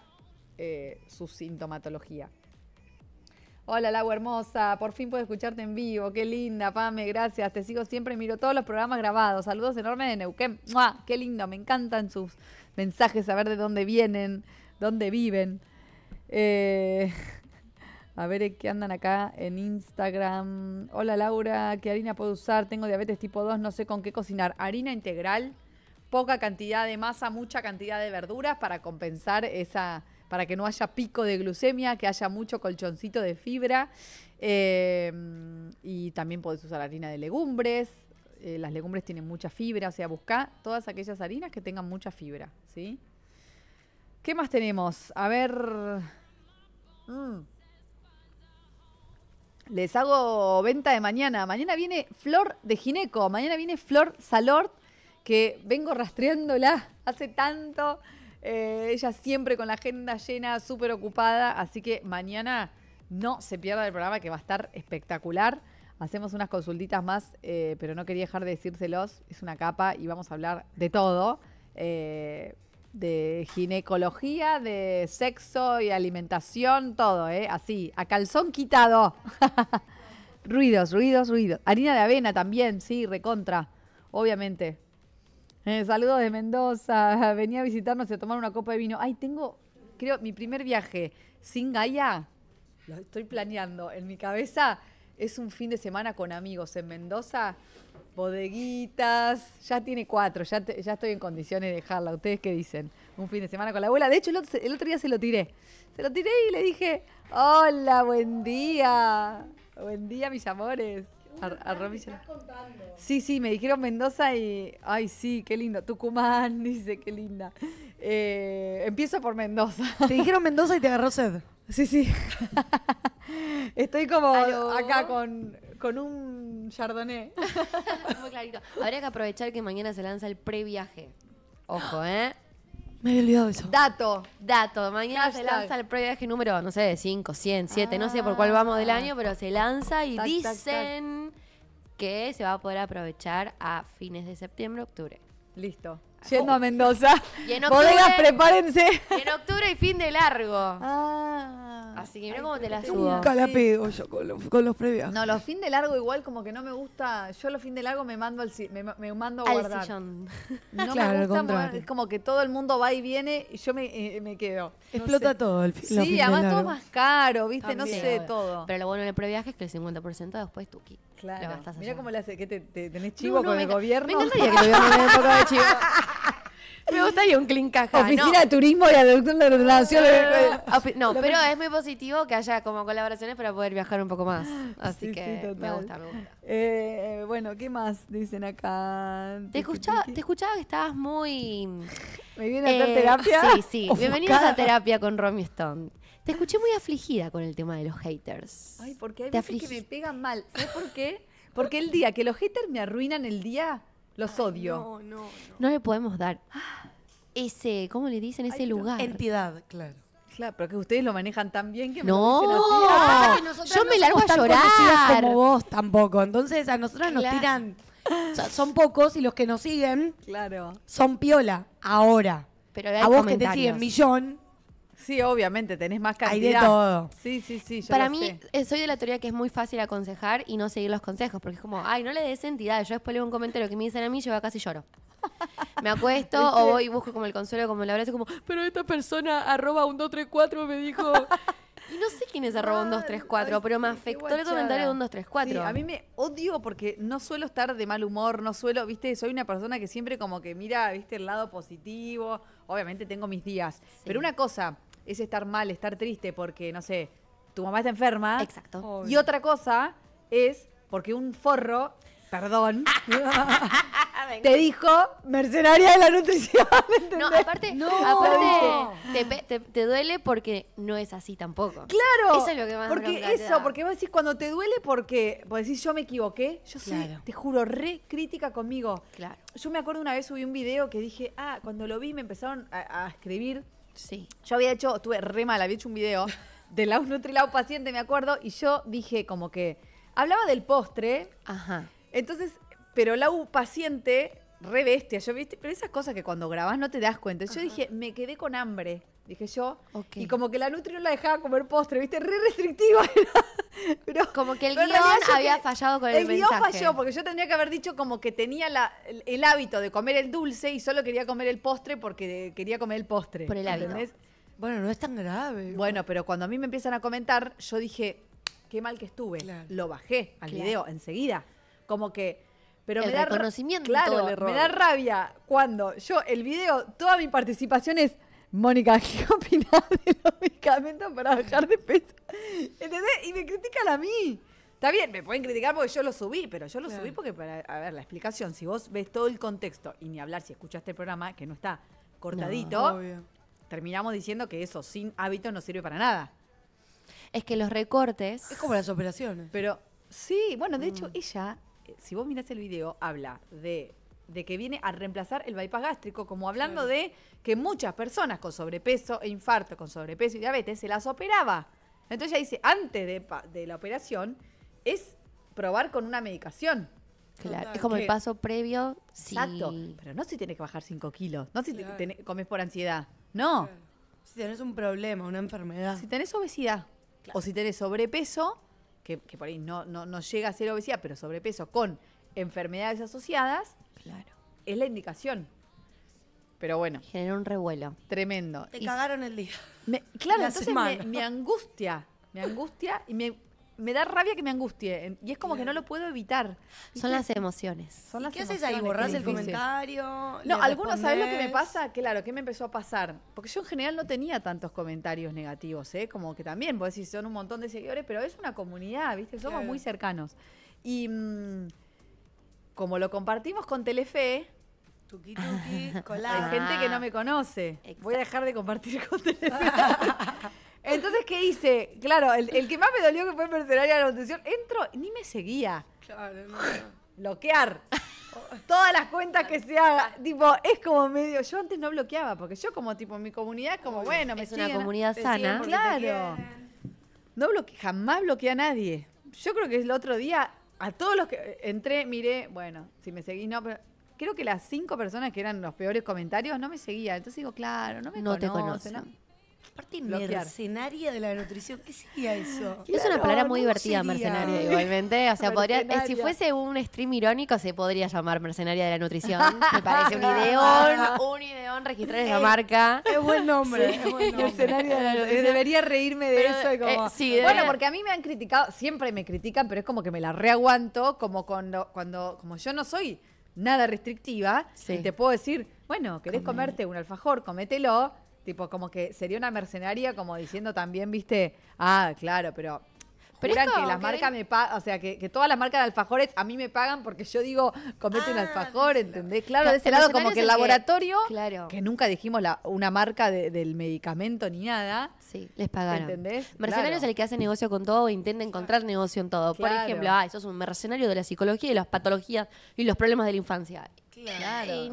eh, su sintomatología. Hola Lago hermosa, por fin puedo escucharte en vivo, qué linda, Pame, gracias, te sigo siempre, miro todos los programas grabados, saludos enormes de Neuquén, qué lindo, me encantan sus mensajes, saber de dónde vienen, dónde viven. Eh, a ver eh, qué andan acá en Instagram. Hola Laura, ¿qué harina puedo usar? Tengo diabetes tipo 2, no sé con qué cocinar. Harina integral, poca cantidad de masa, mucha cantidad de verduras para compensar esa, para que no haya pico de glucemia, que haya mucho colchoncito de fibra. Eh, y también podés usar harina de legumbres. Eh, las legumbres tienen mucha fibra, o sea, busca todas aquellas harinas que tengan mucha fibra, ¿sí? ¿Qué más tenemos? A ver. Mmm. Les hago venta de mañana. Mañana viene Flor de Gineco. Mañana viene Flor Salord, que vengo rastreándola hace tanto. Eh, ella siempre con la agenda llena, súper ocupada. Así que mañana no se pierda el programa que va a estar espectacular. Hacemos unas consultitas más, eh, pero no quería dejar de decírselos. Es una capa y vamos a hablar de todo. Eh, de ginecología, de sexo y alimentación, todo, ¿eh? Así, a calzón quitado. ruidos, ruidos, ruidos. Harina de avena también, sí, recontra, obviamente. Eh, saludos de Mendoza, venía a visitarnos y a tomar una copa de vino. Ay, tengo, creo, mi primer viaje sin Gaia, lo estoy planeando en mi cabeza es un fin de semana con amigos en Mendoza, bodeguitas, ya tiene cuatro, ya, estoy en condiciones de dejarla. ¿Ustedes qué dicen? Un fin de semana con la abuela. De hecho, el otro día se lo tiré. Se lo tiré y le dije, hola, buen día. Buen día, mis amores a, Sí, sí, me dijeron Mendoza y. Ay, sí, qué lindo. Tucumán, dice, qué linda. Eh, empiezo por Mendoza. Te dijeron Mendoza y te agarró sed. Sí, sí. Estoy como acá con, con un chardonnay. Muy clarito. Habría que aprovechar que mañana se lanza el previaje. Ojo, ¿eh? Me había olvidado eso. Dato, dato. Mañana se lanza el proyecto número, no sé, 5, 100, 7, no sé por cuál ah. vamos del año, pero se lanza y dicen que se va a poder aprovechar a fines de septiembre, octubre. Listo. Yendo a Mendoza. Y en octubre, Bodegas, prepárense. en octubre y fin de largo. Ah. Así que mira cómo te la subo. Nunca la pedo yo con los, con previos. No, los fin de largo igual como que no me gusta. Yo los fin de largo me mando al me, mando a al Sillón. No me gusta es como que todo el mundo va y viene y yo me, eh, quedo. Explota todo el fin, Sí, además todo más caro, viste, no sé todo. Pero lo bueno en el previaje es que el 50% después tú Claro. Mira cómo le hace que te, tenés chivo con el gobierno. Me encantaría que el gobierno me un poco de chivo. Me gustaría un clean caja. Oficina de Turismo y la de Relaciones. Ah, no, pero es muy positivo que haya como colaboraciones para poder viajar un poco más. Así que me gusta, me eh, bueno, ¿qué más dicen acá? Te este, escuchaba, te escuchaba que estabas muy. ¿Me viene a hacer eh, terapia? Sí, sí. Bienvenidos a terapia con Romy Stone. Te escuché muy afligida con el tema de los haters. Ay, porque hay veces que me pegan mal. ¿Sabes por qué? Porque el día que los haters me arruinan el día, los odio. No, no, no. le podemos dar ah. ese, ¿cómo le dicen? Ese lugar. Entidad, claro. Claro, pero que ustedes lo manejan tan bien que me no. dicen Yo me largo a llorar. como vos tampoco. Entonces a nosotros nos tiran. son pocos y los que nos siguen Claro. son piola. Ahora. Pero a vos que te siguen millón, Sí, obviamente, tenés más cantidad. Sí, sí, sí. Para mí, eh, soy de la teoría que es muy fácil aconsejar y no seguir los consejos, porque es como, ay, no le des entidad. Yo después leo un comentario que me dicen a mí, yo casi lloro. Me acuesto o voy y busco como el consuelo, como el es como, pero esta persona arroba un 234 me dijo. Y no sé quién es arroba un 234, pero me afectó el comentario de un 234. a mí me odio porque no suelo estar de mal humor, no suelo, viste, soy una persona que siempre como que mira, viste, el lado positivo. Obviamente tengo mis días. Pero una cosa, es estar mal, estar triste porque, no sé, tu mamá está enferma. Exacto. Y otra cosa es porque un forro, perdón, ah, ah, ah, te dijo mercenaria de la nutrición. ¿entendés? No, aparte, aparte te, duele porque no es así tampoco. Claro. Eso es lo que más Porque eso, porque vos decís, cuando te duele porque, vos decís, yo me equivoqué, yo sé, te juro, re crítica conmigo. Claro. Yo me acuerdo una vez subí un video que dije, ah, cuando lo vi me empezaron a escribir Sí. Yo había hecho, estuve re mal, había hecho un video de la Nutri, U paciente, me acuerdo, y yo dije como que hablaba del postre. Ajá. Entonces, pero Lau paciente, re bestia, yo viste, pero esas cosas que cuando grabas no te das cuenta. Yo dije, me quedé con hambre dije yo. Y como que la Nutri no la dejaba comer postre, ¿viste? Re restrictiva. pero, como que el guión había fallado con el, El guión falló, porque yo tendría que haber dicho como que tenía el, hábito de comer el dulce y solo quería comer el postre porque quería comer el postre. Por el hábito. Bueno, no es tan grave. Bueno, pero cuando a mí me empiezan a comentar, yo dije, qué mal que estuve. Lo bajé al video enseguida. Como que... Pero me reconocimiento da, claro, me da rabia cuando yo el video, toda mi participación es Mónica, ¿qué opinas de los medicamentos para bajar de peso? ¿Entendés? Y me critican a mí. Está bien, me pueden criticar porque yo lo subí, pero yo lo subí porque, para, a ver, la explicación, si vos ves todo el contexto y ni hablar si escuchaste este programa, que no está cortadito, terminamos diciendo que eso sin hábito no sirve para nada. Es que los recortes... Es como las operaciones. Pero sí, bueno, de mm. hecho ella, eh, si vos mirás el video, habla de de que viene a reemplazar el bypass gástrico, como hablando de que muchas personas con sobrepeso e infarto, con sobrepeso y diabetes, se las operaba. Entonces ella dice, antes de, la operación, es probar con una medicación. Claro, es como el paso previo. Exacto. Pero no si tienes que bajar 5 kilos, no si comes por ansiedad. No. Si tenés un problema, una enfermedad. Si tenés obesidad o si tenés sobrepeso, que, por ahí no, no, no llega a ser obesidad, pero sobrepeso con enfermedades asociadas, Claro. Es la indicación. Pero bueno. Generó un revuelo. Tremendo. Te cagaron el día. claro, entonces me, angustia. Me angustia y me, da rabia que me angustie. Y es como que no lo puedo evitar. Son las emociones. Son las ¿Qué haces ahí? ¿Borrás el comentario? No, algunos sabés lo que me pasa, claro, ¿qué me empezó a pasar? Porque yo en general no tenía tantos comentarios negativos, ¿eh? Como que también, vos decís, son un montón de seguidores, pero es una comunidad, ¿viste? Somos muy cercanos. Y mm, como lo compartimos con Telefe, tuki, tuki, hay gente que no me conoce. Voy a dejar de compartir con Telefe. Entonces, ¿qué hice? Claro, el, que más me dolió que fue mercenario de la atención. entro, ni me seguía. Claro, Bloquear. Todas las cuentas que se haga. Tipo, es como medio. Yo antes no bloqueaba, porque yo, como tipo, mi comunidad, como bueno, me Es una comunidad sana. Claro. No bloque, jamás bloqueé a nadie. Yo creo que el otro día a todos los que eh, entré, miré, bueno, si me seguís, no, pero creo que las cinco personas que eran los peores comentarios no me seguían. Entonces digo, claro, no me no Te conocen. Aparte, mercenaria de la nutrición, ¿qué sería eso? es una palabra muy divertida, mercenaria, igualmente. O sea, eh, si fuese un stream irónico, se podría llamar mercenaria de la nutrición. Me parece un ideón, un ideón registrar esa eh, marca. Es buen nombre, de la nutrición. Debería reírme de eso. Eh, bueno, porque a mí me han criticado, siempre me critican, pero es como que me la reaguanto, como cuando, cuando como yo no soy nada restrictiva, si te puedo decir, bueno, querés comerte un alfajor, comételo Tipo, como que sería una mercenaria como diciendo también, viste, ah, claro, pero pero que las marcas me paga o sea, que, que, todas las marcas de alfajores a mí me pagan porque yo digo, comete un ah, alfajor, ¿entendés? Claro, de ese lado, como que el laboratorio, que, nunca dijimos la, una marca del medicamento ni nada. Sí, les pagaron. ¿Entendés? Mercenario es el que hace negocio con todo e intenta encontrar negocio en todo. Por ejemplo, ah, es un mercenario de la psicología y las patologías y los problemas de la infancia. Claro, y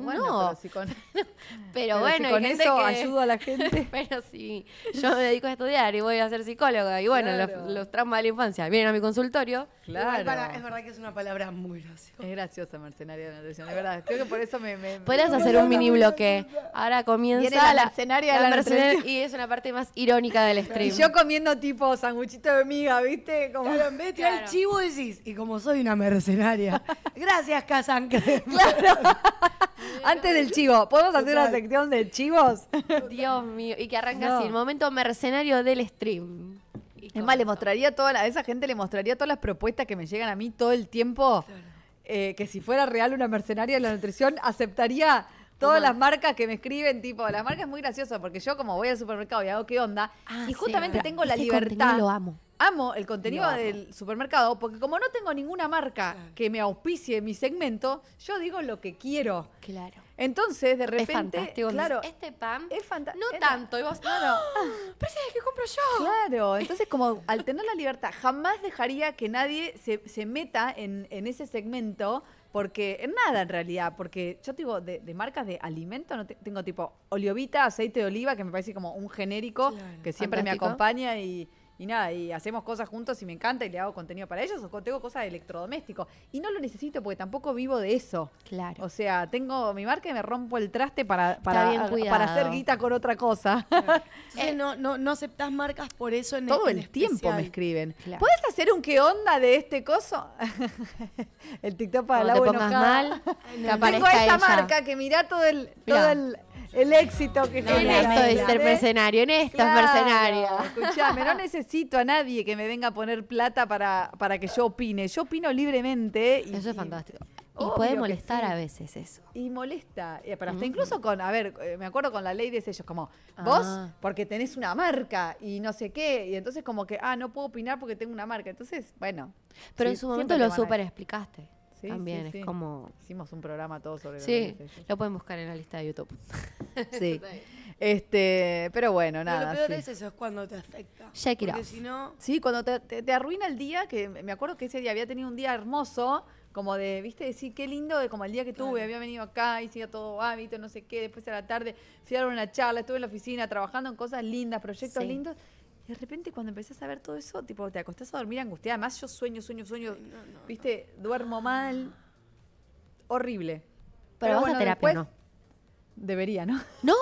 Pero, bueno, con eso ayudo a la gente. pero sí yo me dedico a estudiar y voy a ser psicóloga, y bueno, los, traumas de la infancia vienen a mi consultorio. Claro. es verdad que es una palabra muy graciosa. Es graciosa, mercenaria de la nutrición, es verdad. Creo que por eso me. me hacer un mini bloque. Ahora comienza la, mercenaria la Y es una parte más irónica del stream. yo comiendo tipo sanguchito de miga, ¿viste? Como claro, en vez de el chivo decís, y como soy una mercenaria. Gracias, Casan. Claro. Antes del chivo, ¿podemos hacer una sección de chivos? Dios mío, y que arranca así, el momento mercenario del stream. es más, le mostraría toda la, esa gente le mostraría todas las propuestas que me llegan a mí todo el tiempo. Eh, que si fuera real una mercenaria de la nutrición, aceptaría todas las marcas que me escriben, tipo, las marcas es muy graciosa porque yo como voy al supermercado y hago qué onda, ah, y justamente tengo la libertad. Lo amo amo el contenido del supermercado porque como no tengo ninguna marca que me auspicie mi segmento, yo digo lo que quiero. Claro. Entonces, de repente, claro, este pan es fantástico no tanto y vos, claro, pero es que compro yo. Claro, entonces como al tener la libertad, jamás dejaría que nadie se, meta en, ese segmento porque nada en realidad, porque yo digo, de, de, marcas de alimento, no tengo tipo oliovita, aceite de oliva, que me parece como un genérico que siempre me acompaña y, y nada, y hacemos cosas juntos y me encanta y le hago contenido para ellos o tengo cosas de electrodoméstico. Y no lo necesito porque tampoco vivo de eso. Claro. O sea, tengo mi marca y me rompo el traste para, para, hacer guita con otra cosa. no, no, no aceptás marcas por eso en Todo el, tiempo me escriben. ¿Puedes hacer un qué onda de este coso? el TikTok para la buena mal, Tengo esa marca que mira todo el el éxito que no, En esto de ser mercenario, en esto es mercenario. Escuchame, no necesito a nadie que me venga a poner plata para, para que yo opine. Yo opino libremente. Y, eso es fantástico. Y puede molestar a veces eso. Y molesta. Eh, hasta mm. incluso con, a ver, eh, me acuerdo con la ley de ellos como ah. vos, porque tenés una marca y no sé qué. Y entonces como que, ah, no puedo opinar porque tengo una marca. Entonces, bueno. Pero en su momento lo super explicaste. También es como. Hicimos un programa todo sobre Sí, lo pueden buscar en la lista de YouTube. sí. Este, pero bueno, nada. lo peor es eso, es cuando te afecta. Ya Si no... Sí, cuando te, arruina el día, que me acuerdo que ese día había tenido un día hermoso, como de, viste, decir, qué lindo, como el día que tuve, había venido acá, y hacía todo hábito, no sé qué, después a la tarde fui a una charla, estuve en la oficina trabajando en cosas lindas, proyectos lindos, de repente cuando empezás a ver todo eso, tipo, te acostás a dormir angustiada. Además, yo sueño, sueño, sueño. Viste, duermo mal. Horrible. Pero, vas a terapia, ¿no? Debería, ¿no? ¡No!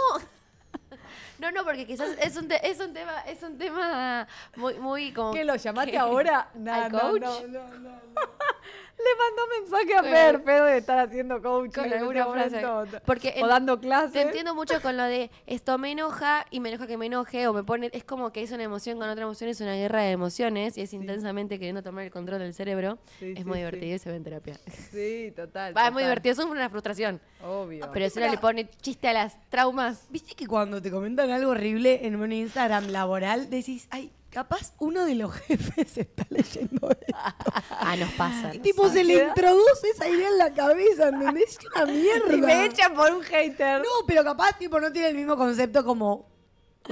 No, no, porque quizás es un, tema, es un tema muy, muy como. ¿Qué lo llamaste ahora? ¿Al no, no, no. Le mandó mensaje a Fer, pedo de estar haciendo coaching este alguna frase. Porque o dando clases. Te entiendo mucho con lo de esto me enoja y me enoja que me enoje o me pone. Es como que es una emoción con otra emoción, es una guerra de emociones y es intensamente queriendo tomar el control del cerebro. es muy divertido y se ve en terapia. Sí, total. Va, es muy divertido, es una frustración. Obvio. Pero eso le pone chiste a las traumas. ¿Viste que cuando te comentan algo horrible en un Instagram laboral decís, ay, Capaz uno de los jefes está leyendo esto. Ah, nos pasa. tipo, se le introduce esa idea en la cabeza, ¿entendés? Es una mierda. Y me echan por un hater. No, pero capaz, tipo, no tiene el mismo concepto como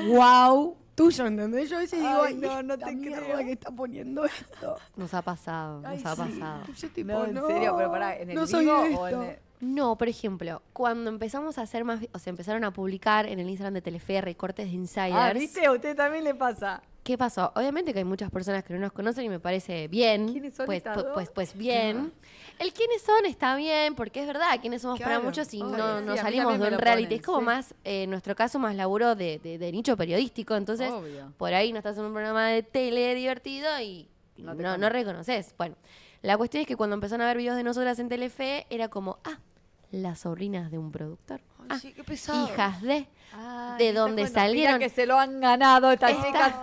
wow tuyo, ¿entendés? Yo a veces digo, ay, no, no te creo que está poniendo esto. Nos ha pasado, nos ha pasado. no, en serio, pero pará, en el vivo o en el... No, por ejemplo, cuando empezamos a hacer más, o sea, empezaron a publicar en el Instagram de Telefe recortes de ah, insiders. Ah, ¿viste? A usted también le pasa. ¿Qué pasó? Obviamente que hay muchas personas que no nos conocen y me parece bien. ¿Quiénes son? Pues, pues, pues, pues bien. El quiénes son está bien, porque es verdad, quiénes somos para muchos y no, salimos de un reality. es como más, en eh, nuestro caso, más laburo de, nicho periodístico. Entonces, por ahí no estás en un programa de tele divertido y no, reconoces. Bueno, la cuestión es que cuando empezaron a ver videos de nosotras en Telefe, era como, ah, las sobrinas de un productor. Ah, hijas de. de dónde salieron. que se lo han ganado estas chicas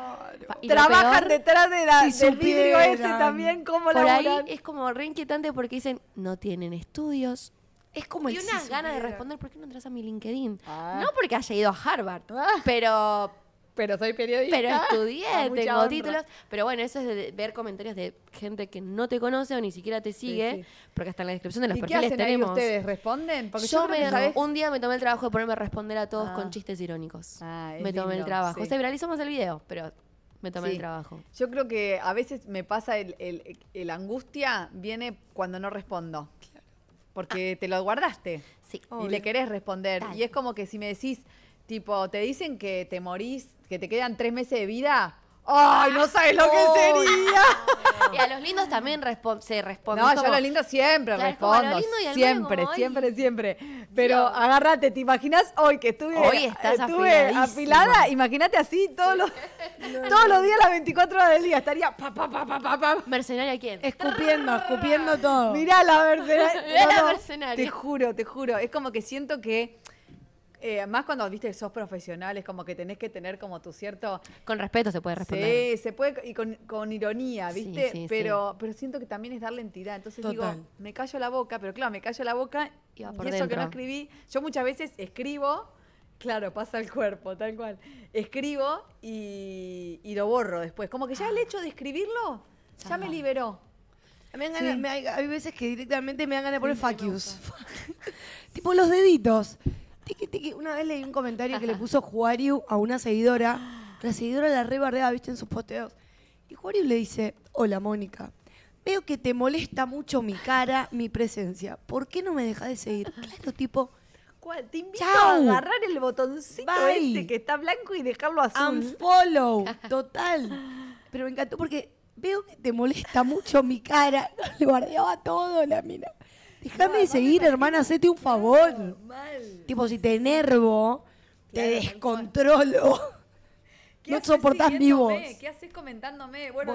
trabajan detrás de la, Y del vidrio ese también, como la ahí es como re inquietante porque dicen, no tienen estudios. Es como y unas ganas de responder, ¿por qué no entras a mi LinkedIn? Ah. No porque haya ido a Harvard, ah. pero pero soy periodista. Pero estudié, tengo títulos. Pero bueno, eso es de ver comentarios de gente que no te conoce o ni siquiera te sigue, porque hasta en la descripción de los ¿Y perfiles qué tenemos. ustedes responden? Porque yo, me, un día me tomé el trabajo de ponerme a responder a todos ah. con chistes irónicos. me tomé el trabajo. Sí. O el video, pero me tomé el trabajo. Yo creo que a veces me pasa el, el, angustia viene cuando no respondo. Porque ah. te lo guardaste. Sí. Y le querés responder. Y es como que si me decís, tipo, te dicen que te morís, que te quedan tres meses de vida. ¡Ay, no ah. sabes lo que sería! Y a los lindos también se responde. No, yo a los lindos siempre respondo. siempre, siempre, siempre. Pero agárrate, ¿te imaginas hoy que estuve, hoy afilada? Imagínate así todos los, todos los días, las 24 horas del día. Estaría pa, pa, pa, ¿Mercenaria quién? Escupiendo, escupiendo todo. Mirá la mercenaria. la mercenaria. Te juro, te juro. Es como que siento que eh, más cuando viste sos profesional, es como que tenés que tener como tu cierto. Con respeto se puede responder. Sí, se puede, y con, ironía, ¿viste? pero, pero siento que también es darle entidad. Entonces digo, me callo la boca, pero claro, me callo la boca y, eso que no escribí. Yo muchas veces escribo, claro, pasa el cuerpo, tal cual. Escribo y, lo borro después. Como que ya el ah. hecho de escribirlo ya me liberó. hay, veces que directamente me dan ganas de poner fuck tipo los deditos. Una vez leí un comentario que le puso Juariu a una seguidora. La seguidora la rebardeaba, viste, en sus posteos. Y Juariu le dice, hola Mónica, veo que te molesta mucho mi cara, mi presencia. ¿Por qué no me dejas de seguir? Claro, tipo... ¿Cuál? Te invito a agarrar el botoncito este que está blanco y dejarlo azul. Unfollow, total. Pero me encantó porque veo que te molesta mucho mi cara. Le guardeaba todo la mina. Déjame seguir, hermana, hacete un favor. Tipo, si te enervo, te descontrolo. no soportás mi voz. ¿Qué haces comentándome? Bueno,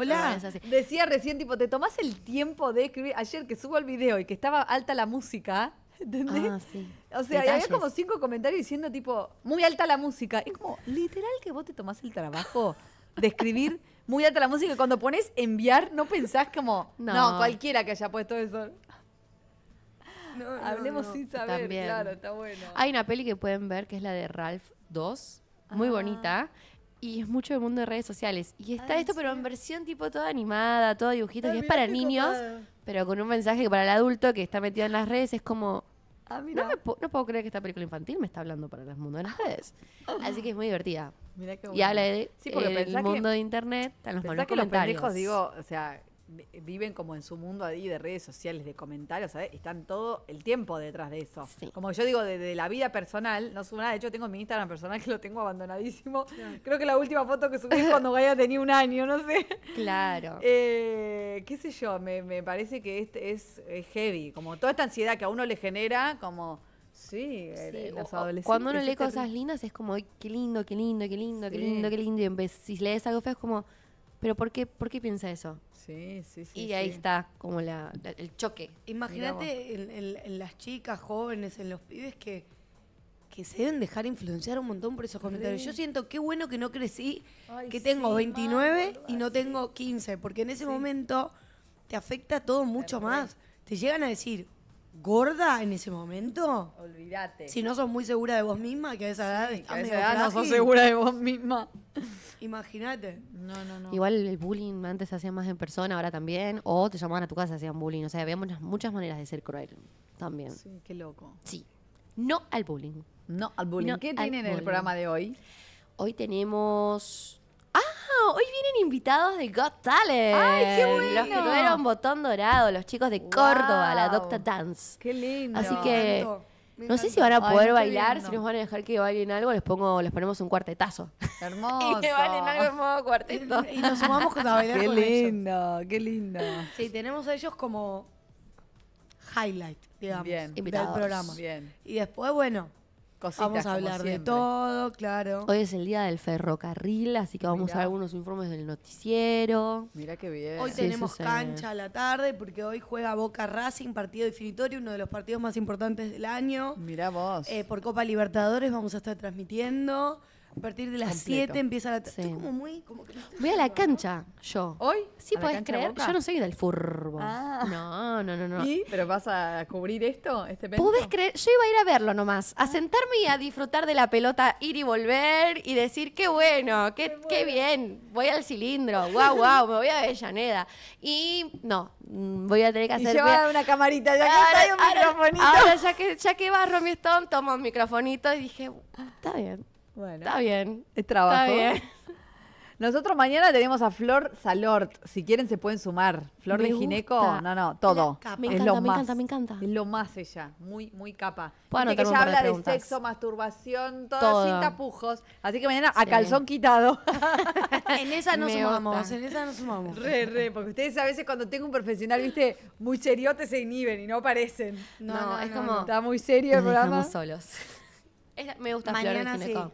decía recién, tipo, te tomás el tiempo de escribir. Ayer que subo el video y que estaba alta la música, ¿entendés? Ah, sí. O sea, había como cinco comentarios diciendo, tipo, muy alta la música. Es como, literal que vos te tomás el trabajo de escribir muy alta la música y cuando pones enviar, no pensás como, no cualquiera que haya puesto eso. Hablemos sin saber, claro, está bueno. Hay una peli que pueden ver que es la de Ralph 2, muy ah. bonita. Y es mucho del mundo de redes sociales. Y está ah, esto, pero en versión tipo toda animada, todo dibujitos, y es para niños, pero con un mensaje que para el adulto que está metido en las redes es como, ah, no, puedo creer que esta película infantil me está hablando para el mundo de las redes. Así que es muy divertida. Mira qué Y habla de el mundo de internet, Están los malos que Los digo, o sea, viven como en su mundo ahí de redes sociales, de comentarios, ¿sabes? Están todo el tiempo detrás de eso. Como yo digo, desde la vida personal, no subo nada. De hecho, tengo mi Instagram personal que lo tengo abandonadísimo. Creo que la última foto que subí es cuando Gaia tenía un año, no sé. Claro. Eh, qué sé yo, me, parece que este es, heavy. Como toda esta ansiedad que a uno le genera, como... Sí, eh, los adolescentes. Cuando uno lee cosas lindas es como, qué lindo, qué lindo, qué lindo, qué lindo, qué lindo. Y si lees algo feo es como, ¿pero por qué, por qué piensa eso? Y ahí está como la, el choque. Imagínate en, las chicas jóvenes, en los pibes que, que se deben dejar influenciar un montón por esos comentarios. Yo siento qué bueno que no crecí, que tengo 29 y no tengo 15, porque en ese momento te afecta todo mucho más. Te llegan a decir, gorda en ese momento. Olvídate. Si no sos muy segura de vos misma, que a esa edad, no sos segura de vos misma. Imagínate. No, no, no. Igual el bullying antes se hacía más en persona, ahora también. O te llamaban a tu casa, hacían bullying. O sea, había muchas, muchas maneras de ser cruel también. Sí, qué loco. Sí. No al bullying. No al bullying. No ¿Qué tienen en el programa de hoy? Hoy tenemos Hoy vienen invitados de Got Talent. ¡Ay, qué bueno! Los que tuvieron botón dorado, los chicos de Córdoba, la Docta Dance. ¡Qué lindo! Así que. No sé si van a poder bailar, si nos van a dejar que bailen algo, les pongo, les ponemos un cuartetazo. Hermoso. y que bailen algo en modo cuarteto. y nos sumamos con bailar qué lindo, Qué lindo, qué lindo. Sí, tenemos a ellos como highlight, digamos, invitados del programa. Y después, bueno, Vamos a hablar de todo, claro. Hoy es el día del ferrocarril, así que vamos a ver algunos informes del noticiero. Mira qué bien. Hoy tenemos cancha a la tarde porque hoy juega Boca Racing, partido definitorio, uno de los partidos más importantes del año. Mirá vos. Eh, por Copa Libertadores vamos a estar transmitiendo. A partir de las 7 empieza la. como muy. Voy a la cancha yo. ¿Hoy? Sí, puedes creer. Yo no soy del furbo. Ah. No, no, no, no. ¿Y? ¿Pero vas a cubrir esto? Este creer? Yo iba a ir a verlo nomás. A sentarme y a disfrutar de la pelota, ir y volver y decir, qué bueno, qué, bien. Voy al cilindro. Guau, guau, me voy a Avellaneda. Y no, mm, voy a tener que hacer. Y dar una camarita, ya que está un microfonito. ya que, ya que barro mi stone, tomo un microfonito y dije, está bien. Bueno. Está bien. Es trabajo. Está bien. Nosotros mañana tenemos a Flor Salort. Si quieren se pueden sumar. Flor de Gineco, no, no, todo. Me encanta, es lo me encanta, me encanta. Es lo más ella, muy, muy capa. Bueno, que ella habla de, sexo, masturbación, todo, sin tapujos. Así que mañana a calzón quitado. en esa nos sumamos, en esa nos sumamos. Re, re, porque ustedes a veces cuando tengo un profesional, viste, muy seriote se inhiben y no aparecen. No, no, no es como. Está muy serio el programa. Estamos solos. me gusta Flor de Gineco.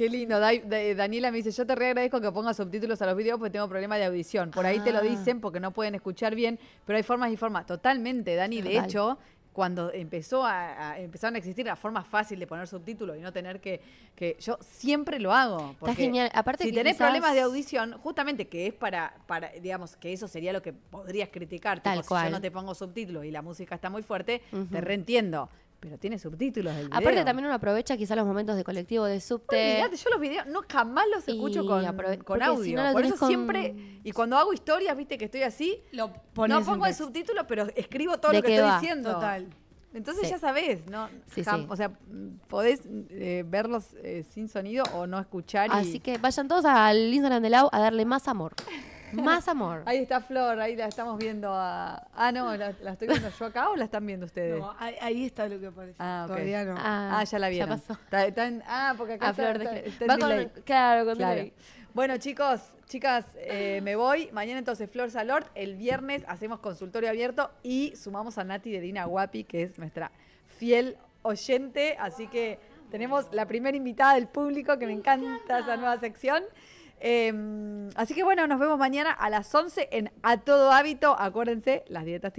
Qué lindo. Eh, Daniela me dice, yo te reagradezco que pongas subtítulos a los videos porque tengo problemas de audición. Por ahí te lo ah. dicen porque no pueden escuchar bien, pero hay formas y formas. Totalmente, Dani. De hecho, cuando empezó a, empezaron a existir las formas fácil de poner subtítulos y no tener que, que yo siempre lo hago está genial aparte si tenés problemas de audición justamente que es para para digamos que eso sería lo que podrías criticar Tal cual. si yo no te pongo subtítulos y la música está muy fuerte te reentiendo pero tiene subtítulos video. Aparte también uno aprovecha quizá los momentos de colectivo, de subte. yo los videos no jamás los escucho con, audio. Por eso siempre, y cuando hago historias, viste que estoy así, lo no pongo el subtítulo, pero escribo todo lo que estoy diciendo. Entonces ya sabés, ¿no? O sea, podés eh, verlos eh, sin sonido o no escuchar. Así que vayan todos al Instagram de Lau a darle más amor. Más amor. Ahí está Flor, ahí la estamos viendo a. Ah, no, la, estoy viendo yo acá o la están viendo ustedes. No, ahí, está lo que aparece. Ah, Todavía no. Ah, ah ya la vieron. Ya pasó. ah, porque acá está, claro, con Bueno, chicos, chicas, eh, me voy. Mañana entonces Flor Salort. El viernes hacemos consultorio abierto y sumamos a Nati de Dina Guapi, que es nuestra fiel oyente. Así que tenemos la primera invitada del público, que me encanta esa nueva sección. Em, así que bueno, nos vemos mañana a las 11 en A Todo Hábito. Acuérdense, las dietas